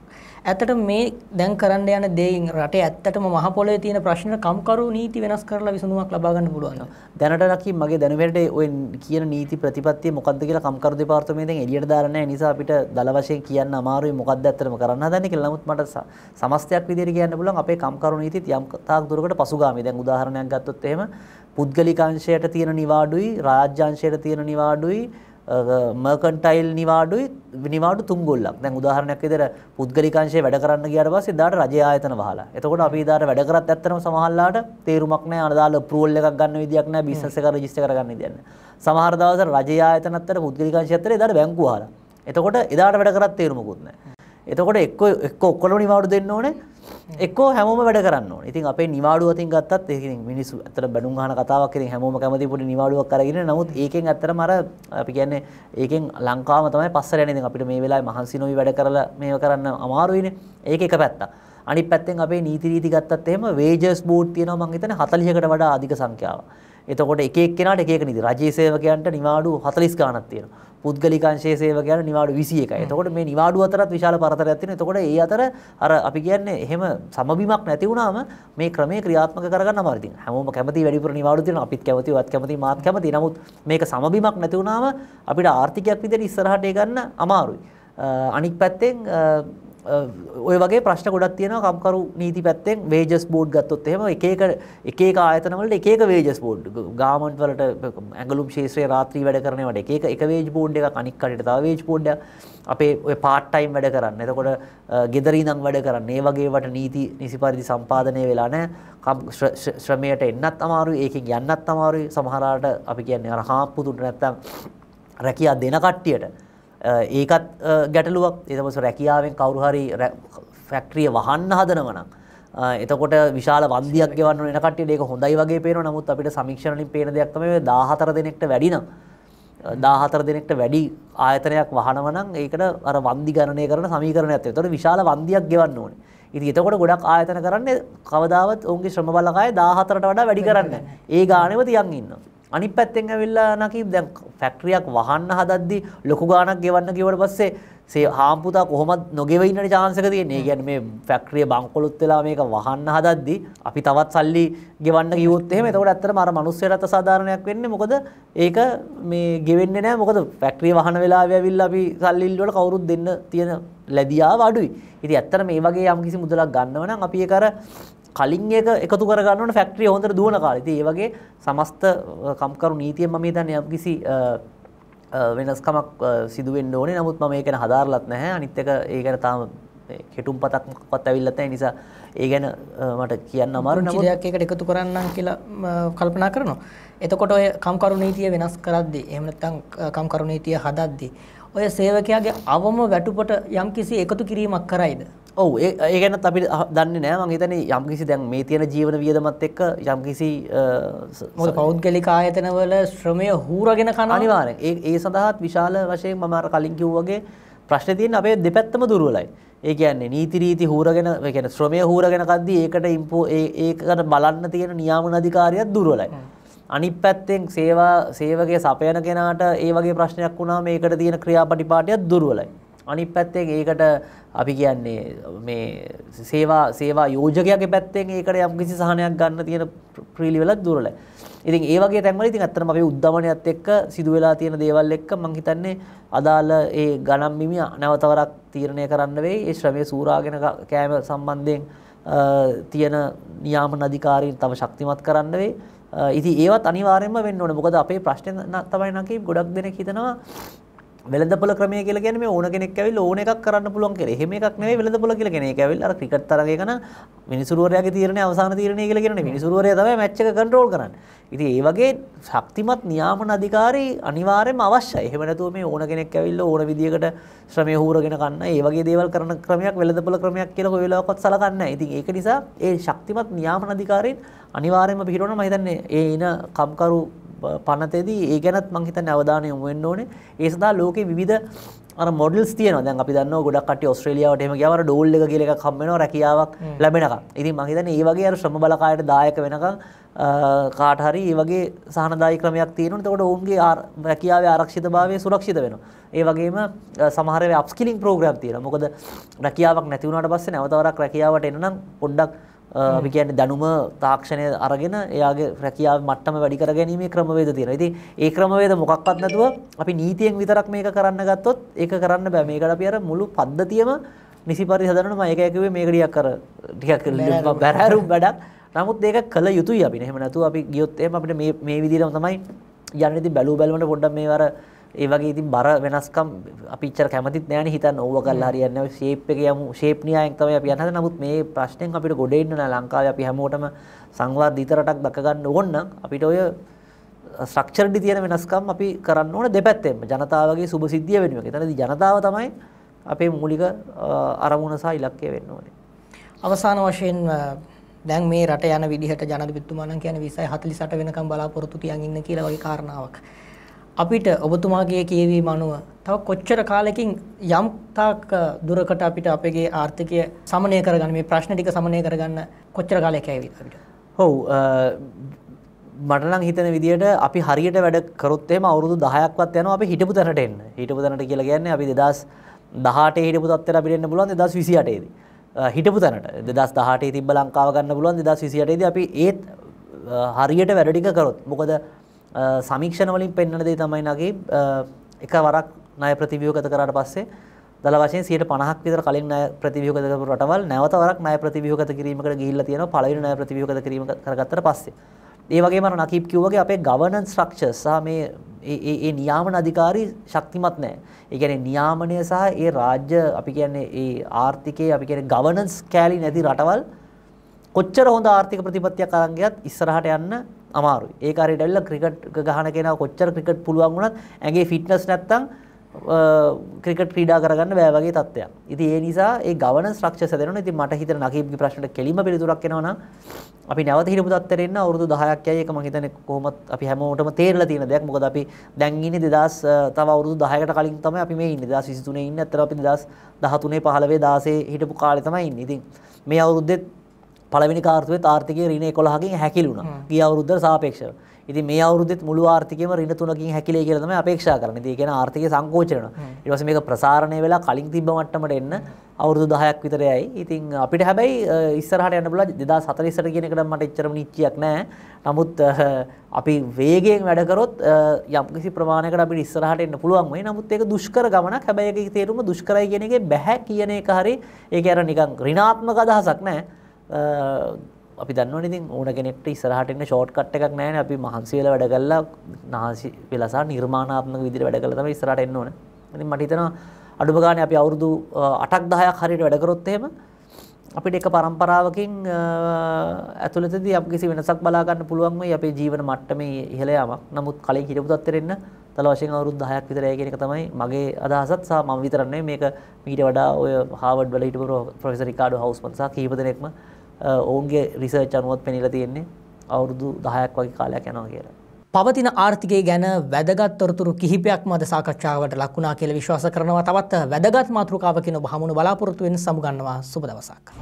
ඇත්තටම මේ දැන් කරන්න යන දෙයින් රටේ ඇත්තටම මහ පොළොවේ තියෙන ප්‍රශ්න කම්කරු නීති වෙනස් කරලා විසඳුමක් ලබා ගන්න පුළුවන්. දැනට ලකි මගේ දැනුමට ඔය කියන නීති ප්‍රතිපත්තිය මොකක්ද කියලා කම්කරු දෙපාර්තමේන්තුවෙන් එළියට දාලා නැහැ. නිසා අපිට දල වශයෙන් කියන්න අමාරුයි මොකක්ද ඇත්තටම කරන්න හදන්නේ කියලා. නමුත් මට සමස්තයක් විදිහට කියන්න පුළුවන් අපේ කම්කරු නීතිත් යම් තාක් දුරකට පසුගාමී. දැන් උදාහරණයක් ගත්තොත් එහෙම පුද්ගලිකංශයට තියෙන නිවාඩුයි රාජ්‍යංශයට තියෙන නිවාඩුයි මර්කන්ටයිල් නිවාඩුයි නිවාඩු තුන් ගොල්ලක්. දැන් උදාහරණයක් විදිහට පුද්ගලිකංශයේ වැඩ කරන්න ගියාට පස්සේ දාට රජයේ ආයතන වහලා. එතකොට අපි දාට වැඩ කරත් ඇත්තටම සමහරලාට තේරුමක් නැහැ. අනදාල අප්‍රූවල් එකක් ගන්න විදියක් නැහැ. බිස්නස් එක රෙජිස්ටර් කරගන්න විදියක් නැහැ. සමහර දවසට රජයේ ආයතන අතර පුද්ගලිකංශය අතර දාට බැංකුව වහලා. එතකොට එදාට වැඩ කරත් තේරුමකුත් නැහැ. එතකොට එක්ක එක්ක ඔක්කොම නිවාඩු දෙන්න ඕනේ. එක්කෝ හැමෝම වැඩ කරන්න ඕනේ. ඉතින් අපේ නිවාඩුව අතින් ගත්තත් ඒක ඉතින් මිනිස්සු ඇත්තට බඩුම් ගන්න කතාවක් ඉතින් හැමෝම කැමති පොඩි නිවාඩුවක් අරගෙන නමුත් ඒකෙන් ඇත්තටම අර අපි කියන්නේ ඒකෙන් ලංකාවම තමයි පස්සට යන්නේ. ඉතින් අපිට මේ වෙලාවේ මහන්සි නොවි වැඩ කරලා මේව කරන්න අමාරුයිනේ. ඒක එක පැත්තක්. අනිත් පැත්තෙන් අපේ නීති රීති ගත්තත් එහෙම වේජස් බෝඩ් තියෙනවා මං හිතන්නේ 40කට වඩා අධික සංඛ්‍යාවක්. එතකොට එක එක්කෙනාට එක එක නිදි. රජයේ සේවකයන්ට නිවාඩු 40 ගාණක් තියෙනවා. පුද්ගලික අංශයේ සේවකයන්ට නිවාඩු 21යි. එතකොට මේ නිවාඩු අතරත් විශාල පරතරයක් තියෙනවා. එතකොට ඒ අතර අර අපි කියන්නේ එහෙම සමබිමක් නැති වුණාම මේ ක්‍රමය ක්‍රියාත්මක කරගන්න අමාරුයි. ඉතින් හැමෝම කැමති වැඩිපුර නිවාඩු තියෙනවා. අපිත් කැමති, ඔයත් කැමති, මාත් කැමති. නමුත් මේක සමබිමක් නැති වුණාම අපිට ආර්ථිකයක් විදිහට ඉස්සරහට ගන්න අමාරුයි. අනික් පැත්තෙන් ඔය වගේ ප්‍රශ්න ගොඩක් තියෙනවා කම්කරු නීති පැත්තෙන් වේජස් බෝඩ් ගත්තොත් එහෙම එක එක එක එක ආයතන වලට එක එක වේජස් බෝඩ් ගාමන්ට් වලට ඇඟලුම් ශේෂ්ත්‍රයේ රාත්‍රී වැඩ කරන ඒවාට එක එක එක වේජ් බෝඩ් එකක් අනික් කඩේට තව වේජ් බෝඩ් එකක් අපේ ඔය පාට් ටයිම් වැඩ කරන්න. එතකොට ගෙදර ඉඳන් වැඩ කරන්න. ඒ වගේ වට නීති නිසි පරිදි සම්පාදනය වෙලා නැහැ. ශ්‍රමයට එන්නත් අමාරුයි. ඒකෙන් යන්නත් අමාරුයි. සමහර අපි කියන්නේ අර හාප්පු දුන්න නැත්තම් රැකියා දෙන කට්ටියට ඒකත් ගැටලුවක් එතමස රැකියාවෙන් කවුරුහරි ෆැක්ට්‍රිය වහන්න හදනවනම්. එතකොට විශාල වන්දියක් ගවන්න නකට ඒක හොඳයි වගේ පේන නමුත් අපිට සමික්ෂණලින් පේන දෙයක්තම දාහතර දෙනෙක්ට වැඩිනම්. දාහතර දෙනෙක්ට වැඩි ආයතනයක් වහනවනම් ඒකට අර වන්දි ගණනය කරන සමීකරණ ඇත්තේ තොට විශාල වන්දියක් ගෙවන්න ඕනේ ඉති එතකොට ගොඩක් ආයතන කරන්නේ කවදාවත් ඔුන්ගේ ශ්‍රමබලකාය දාහතරට වඩා වැඩි කරන්න ඒ ගානව තියන් ඉන්නවා. අනිත් පැත්තෙන් ඇවිල්ලා නකි දැන් ෆැක්ටරියක් වහන්න හදද්දි ලොකු ගාණක් ගෙවන්න කිව්වට පස්සේ සේ හාම්පුතා කොහොමත් නොගෙව ඉන්න chance එක තියෙන්නේ. ඒ කියන්නේ මේ ෆැක්ටරිය බංකොලොත් වෙලා මේක වහන්න හදද්දි අපි තවත් සල්ලි ගෙවන්න කිව්වොත් එහෙම එතකොට ඇත්තටම අර මිනිස්සුන්ට අසාධාරණයක් වෙන්නේ. මොකද ඒක මේ ගෙවෙන්නේ නැහැ. මොකද ෆැක්ටරිය වහන වෙලාවෙ ඇවිල්ලා අපි සල්ලි ඉල්ල වල කවුරුත් දෙන්න තියෙන ලැබියාව අඩුයි. ඉතින් ඇත්තටම මේ වගේ යම් කිසි මුදලක් ගන්නව නම් අපි ඒක අර කලින් එක එකතු කරගන්න ෆැක්ට්‍රිය හොඳට දුවන කාලති ඒ වගේ සමස්ත කම්කරු නීතියම මේ දැන් යම් කිසි වෙනස්කමක් සිදුවෙන් ඕනේ නමුත් ම මේකන හදාරලත් නැහැ අනිත්තක ඒකන තාම කෙටුම් පතක් පත් ඇවිල්ලතෑ නිසා ඒ ගැන මට කියන්න අමාරු නමුදයක් එකට එකතු කරන්න කියලා කල්පනා කරනවා. එතකොට ඔය කම්කරු නීතිය වෙනස් කරද්දී එහෙම නැත්නම් කම්කරු නීතිය හදද්දී ඔය සේවකයාගේ අවම වැටුපට යම්කිසි එකතු කිරීමක් කරයිද? ඔව් ඒ ගැනත් අපි දන්නේ නෑ මං හිතන්නේ යම්කිසි දැන් මේ තියෙන ජීවන වියදමත් එක්ක යම්කිසි මොකද පෞද්ගලික ආයතනවල ශ්‍රමය හූරගෙන කන අනිවාර්යෙන් ඒ ඒ සඳහාත් විශාල වශයෙන් මම අර කලින් කිව්වාගේ ප්‍රශ්නේ තියෙන අපේ දෙපැත්තම දුර්වලයි. ඒ කියන්නේ නීති රීති හූරගෙන ඒ කියන්නේ ශ්‍රමය හූරගෙන කද්දී ඒකට ඉම්පෝ ඒ ඒකට බලන්න තියෙන නියාමන අධිකාරියත් දුර්වලයි. අනිත් පැත්තෙන් සේවා සේවකයේ සපයන කෙනාට ඒ වගේ ප්‍රශ්නයක් වුණාම ඒකට තියෙන ක්‍රියාපටිපාටියත් දුර්වලයි. අනි පැත්තෙන් ඒකට අපි කියන්නේ මේ සේවා සේවා යෝජකයගේ පැත්තෙන් ඒකට යම් කිසි සහනයක් ගන්න තියෙන ප්‍රීලිවලත් දුරල. ඉතින් ඒ වගේ තැන්වල ඉතින් ඇත්තටම අපේ උද්දමනයත් එක්ක සිදු වෙලා තියෙන දේවල් එක්ක මම හිතන්නේ අදාළ ඒ ගණන් මිමි නැවතවරක් තීරණය කරන්න වෙයි. ඒ ශ්‍රමයේ සූරාගෙන කෑම සම්බන්ධයෙන් තියෙන නියාමන අධිකාරීන් තම ශක්තිමත් කරන්න වෙයි. ඉතින් ඒවත් අනිවාර්යයෙන්ම වෙන්න ඕනේ. මොකද අපේ ප්‍රශ්නේ තමයි නකීප් ගොඩක් දෙනෙක් හිතනවා වෙළඳපොල ක්‍රමය කියලා කියන්නේ මේ ඕන කෙනෙක් ඇවිල්ලා ඕන එකක් කරන්න පුළුවන් කියලා. එහෙම එකක් නෙවෙයි වෙළඳපොල කියලා කියන්නේ. ඒක ඇවිල්ලා අර ක්‍රිකට් තරගයක නම් මිනිසුරුවරයාගේ තීරණය අවසාන තීරණය කියලා කියන්නේ. මිනිසුරුවරයා තමයි මැච් එක කන්ට්‍රෝල් කරන්නේ. ඉතින් ඒ වගේ ශක්තිමත් නියාමන අධිකාරී අනිවාර්යයෙන්ම අවශ්‍යයි. එහෙම නැතුව මේ ඕන කෙනෙක් ඇවිල්ලා ඕන විදියකට ශ්‍රමය හූරගෙන ගන්න. ඒ වගේ දේවල් කරන ක්‍රමයක් වෙළඳපොල ක්‍රමයක් කියලා කොයි වෙලාවකවත් සලකන්නේ නැහැ. ඉතින් ඒක නිසා ඒ ශක්තිමත් නියාමන අධිකාරීන් අනිවාර්යයෙන්ම පිළිරවන මම හිතන්නේ ඒ ඉන කම්කරු පනතේදී ඒ ගැනත් මං හිතන්නේ අවධානය යොමු වෙන්න ඕනේ. ඒ සඳහා ලෝකේ විවිධ අර මොඩල්ස් තියෙනවා. දැන් අපි දන්නවා ගොඩක් කට්ටිය ඔස්ට්‍රේලියාවට එහෙම ගියාම අර ඩෝල් එක කියලා එකක් හම්බ වෙනවා රැකියාවක් ලැබෙනකම්. ඉතින් මං හිතන්නේ ඒ වගේ අර ශ්‍රම බලකායට දායක වෙනකම් කාට හරි ඒ වගේ සහනදායි ක්‍රමයක් තියෙනවා. එතකොට ඔවුන්ගේ රැකියාවේ ආරක්ෂිතභාවය සුරක්ෂිත වෙනවා. ඒ වගේම සමහර වෙලාවට අප්ස්කිලින් ප්‍රෝග්‍රෑම් තියෙනවා. මොකද රැකියාවක් නැති වුණාට පස්සේ නැවත වරක් රැකියාවට එන්න නම් පොඩ්ඩක් අපි කියන්නේ දැනුම තාක්ෂණය අරගෙන එයාගේ රැකියාව මට්ටම වැඩි කර ගැනීමේ ක්‍රමවේද තියෙනවා. ඉතින් ඒ ක්‍රමවේද මොකක්වත් නැතුව අපි නීතියෙන් විතරක් මේක කරන්න ගත්තොත් ඒක කරන්න බෑ. මේකට අපි අර මුළු පද්ධතියම නිසි පරිදි හදනවා මම ඒක කිව්වේ මේක ටිකක් අර ටිකක් බැරෑරුම් වැඩක්. නමුත් ඒක කළ යුතුයි අපිනේ. එහෙම නැතුව අපි ගියොත් එහෙම අපිට මේ මේ විදිහටම තමයි යන්නේ. ඉතින් බැලුව බැලමට පොඩ්ඩක් මේ අර ඒ වගේ ඉතින් බර වෙනස්කම් අපි ඉච්චර කැමතිත් නෑනේ හිතන්න ඕව කරලා හරියන්නේ නැහැ. ෂේප් එක යමු ෂේප් න්‍යායෙන් තමයි අපි යන්නේ. නමුත් මේ ප්‍රශ්නෙන් අපිට ගොඩ එන්න නෑ ලංකාවේ අපි හැමෝටම සංවාද විතරටක් දක ගන්න ඕන නම් අපිට ඔය ස්ට්‍රක්චර්ඩි තියෙන වෙනස්කම් අපි කරන්න ඕන දෙපැත්තෙන්ම ජනතාවගේ සුභසිද්ධිය වෙනුවෙන්. එතනදී ජනතාව තමයි අපේ මූලික අරමුණ සහ ඉලක්කය වෙන්න ඕනේ. අවසාන වශයෙන් දැන් මේ රට යන විදිහට ජනාධිපතිතුමා නම් කියන්නේ 2048 වෙනකම් බලාපොරොත්තු තියන් ඉන්න කියලා වගේ කාරණාවක්. අපිට ඔබතුමාගේ කියවීම අනුව තව කොච්චර කාලෙකින් යම් තාක් දුරකට අපිට අපගේ ආර්ථිකය සමනය කරගන්න මේ ප්‍රශ්න ටික සමනය කරගන්න කොච්චර කාලයක් ඇවිත් අපිට? ඔව් මට නම් හිතන විදිහට අපි හරියට වැඩ කරොත් එහෙම අවුරුදු 10ක්වත් යනවා අපි හිටපු තැනට එන්න. හිටපු තැනට කියලා කියන්නේ අපි 2018 හිටපු තත්ත්වයට අපිට එන්න පුළුවන් 2028 දී. හිටපු තැනට 2018 තිබ්බ ලංකාව ගන්න පුළුවන් 2028 දී අපි ඒත් හරියට වැඩ ටික කරොත්. මොකද සමීක්ෂණ වලින් පෙන්වන දේ තමයි නගේ එක වරක් ණය ප්‍රතිව්‍යුහගත කරාට පස්සේ දළ වශයෙන් 50ක් විතර කලින් ණය ප්‍රතිව්‍යුහගත කරපු රටවල් නැවත වරක් ණය ප්‍රතිව්‍යුහගත කිරීමකට ගිහිල්ලා තියෙනවා පළවෙනි ණය ප්‍රතිව්‍යුහගත කිරීම කරගත්තට පස්සේ. ඒ වගේම අර නකීප් කිව්වාගේ අපේ ගවර්නන්ස් ස්ට්‍රක්චර්ස් සහ මේ ඒ ඒ නියාමන අධිකාරී ශක්තිමත් නැහැ. ඒ කියන්නේ නියාමනය සහ ඒ රාජ්‍ය අපි කියන්නේ ඒ ආර්ථිකයේ අපි කියන්නේ ගවර්නන්ස් කැලි නැති රටවල් කොච්චර හොඳ ආර්ථික ප්‍රතිපත්තියක් අරන් ගියත් ඉස්සරහට යන්න අමාරුයි. ඒක හරියට ඇවිල්ලා ක්‍රිකට් ගහන කෙනා කොච්චර ක්‍රිකට් පුළුවන් වුණත් ඇගේ ෆිට්නස් නැත්තම් ක්‍රිකට් ක්‍රීඩා කරගන්න බෑ වගේ තත්ත්වයක්. ඉතින් ඒ නිසා ඒ ගවර්නන්ස් ස්ට්‍රක්චර්ස් හදනවා. ඉතින් මට හිතෙන නකීබ්ගේ ප්‍රශ්නට කෙලිම පිළිතුරක් එනවා නම් අපි නැවත හිරපු තත්ත්වයට එන්න අවුරුදු 10ක් යයි. ඒක මම හිතන්නේ කොහොමත් අපි හැමෝටම තේරලා තියෙන දෙයක්. මොකද අපි දැන් ඉන්නේ 2000 තව අවුරුදු 10කට කලින් තමයි අපි මේ ඉන්නේ. 2023 ඉන්නේ. අතර අපි 2013 15 16 හිටපු කාලේ තමයි ඉන්නේ. ඉතින් මේ අවුරුද්දේ පළවෙනි කාර්තුවෙත් ආර්ථිකය ඍණ 11කින් හැකිලුණා. ගිය අවුරුද්දට සාපේක්ෂව. ඉතින් මේ අවුරුද්දෙත් මුළු ආර්ථිකයම ඍණ 3කින් හැකිලේ කියලා තමයි අපේක්ෂා කරන්නේ. ඒ කියන්නේ ආර්ථිකය සංකෝචන වෙනවා. ඊට පස්සේ මේක ප්‍රසාරණය වෙලා කලින් තිබ්බ මට්ටමට එන්න අවුරුදු 10ක් විතර යයි. ඉතින් අපිට හැබැයි ඉස්සරහට යන්න බලලා 2040ට කියන එකට මට එච්චරම නිච්චියක් නැහැ. නමුත් අපි වේගයෙන් වැඩ කරොත් යම්කිසි ප්‍රමාණයකට අපිට ඉස්සරහට එන්න පුළුවන් වෙයි. නමුත් ඒක දුෂ්කර ගමනක්. හැබැයි ඒකේ තේරුම දුෂ්කරයි කියන එකේ බෑ කියන එක හරි ඒක අර නිකන් ඍණාත්මක අදහසක් නෑ. අපි දන්නවනේ ඉතින් ඕන කෙනෙක්ට ඉස්සරහට එන්න ෂෝට් කට් එකක් නැහැ නේ අපි මහන්සි වෙලා වැඩ කළා නාසි වෙලාසා නිර්මාණාත්මක විදිහට වැඩ කළා තමයි ඉස්සරහට එන්න ඕනේ. ඉතින් මට හිතෙනවා අඩුම ගානේ අපි අවුරුදු 8ක් 10ක් හරියට වැඩ කරොත් එහෙම අපිට එක પરම්පරාවකින් ඇතුළතදී අපි කිසි වෙනසක් බලා ගන්න පුළුවන් වෙයි අපේ ජීවන මට්ටමේ ඉහළ යාමක්. නමුත් කලින් හිටපු තත්ත්වෙට එන්න තල වශයෙන් අවුරුදු 10ක් විතර ඇය කියන එක තමයි මගේ අදහසත් සහ මම විතරක් නෙමෙයි මේක මීට වඩා ඔය හාවර්ඩ් වල හිටපු ප්‍රොෆෙසර් රිකාඩෝ හවුස්මන් සහ කීප දෙනෙක්ම ඔවුන්ගේ රිසර්ච් අනුවත් පෙනිලා තියෙන්නේ අවුරුදු 10ක් වගේ කාලයක් යනවා කියලා. පවතින ආර්ථිකය ගැන වැදගත් තොරතුරු කිහිපයක් මද සාකච්ඡාවට ලක්ුණා කියලා විශ්වාස කරනවා තවත් වැදගත් මාතෘකාවකින් ඔබ හමුණු බලාපොරොත්තු වෙන සමුගන්නවා සුබ දවසක්.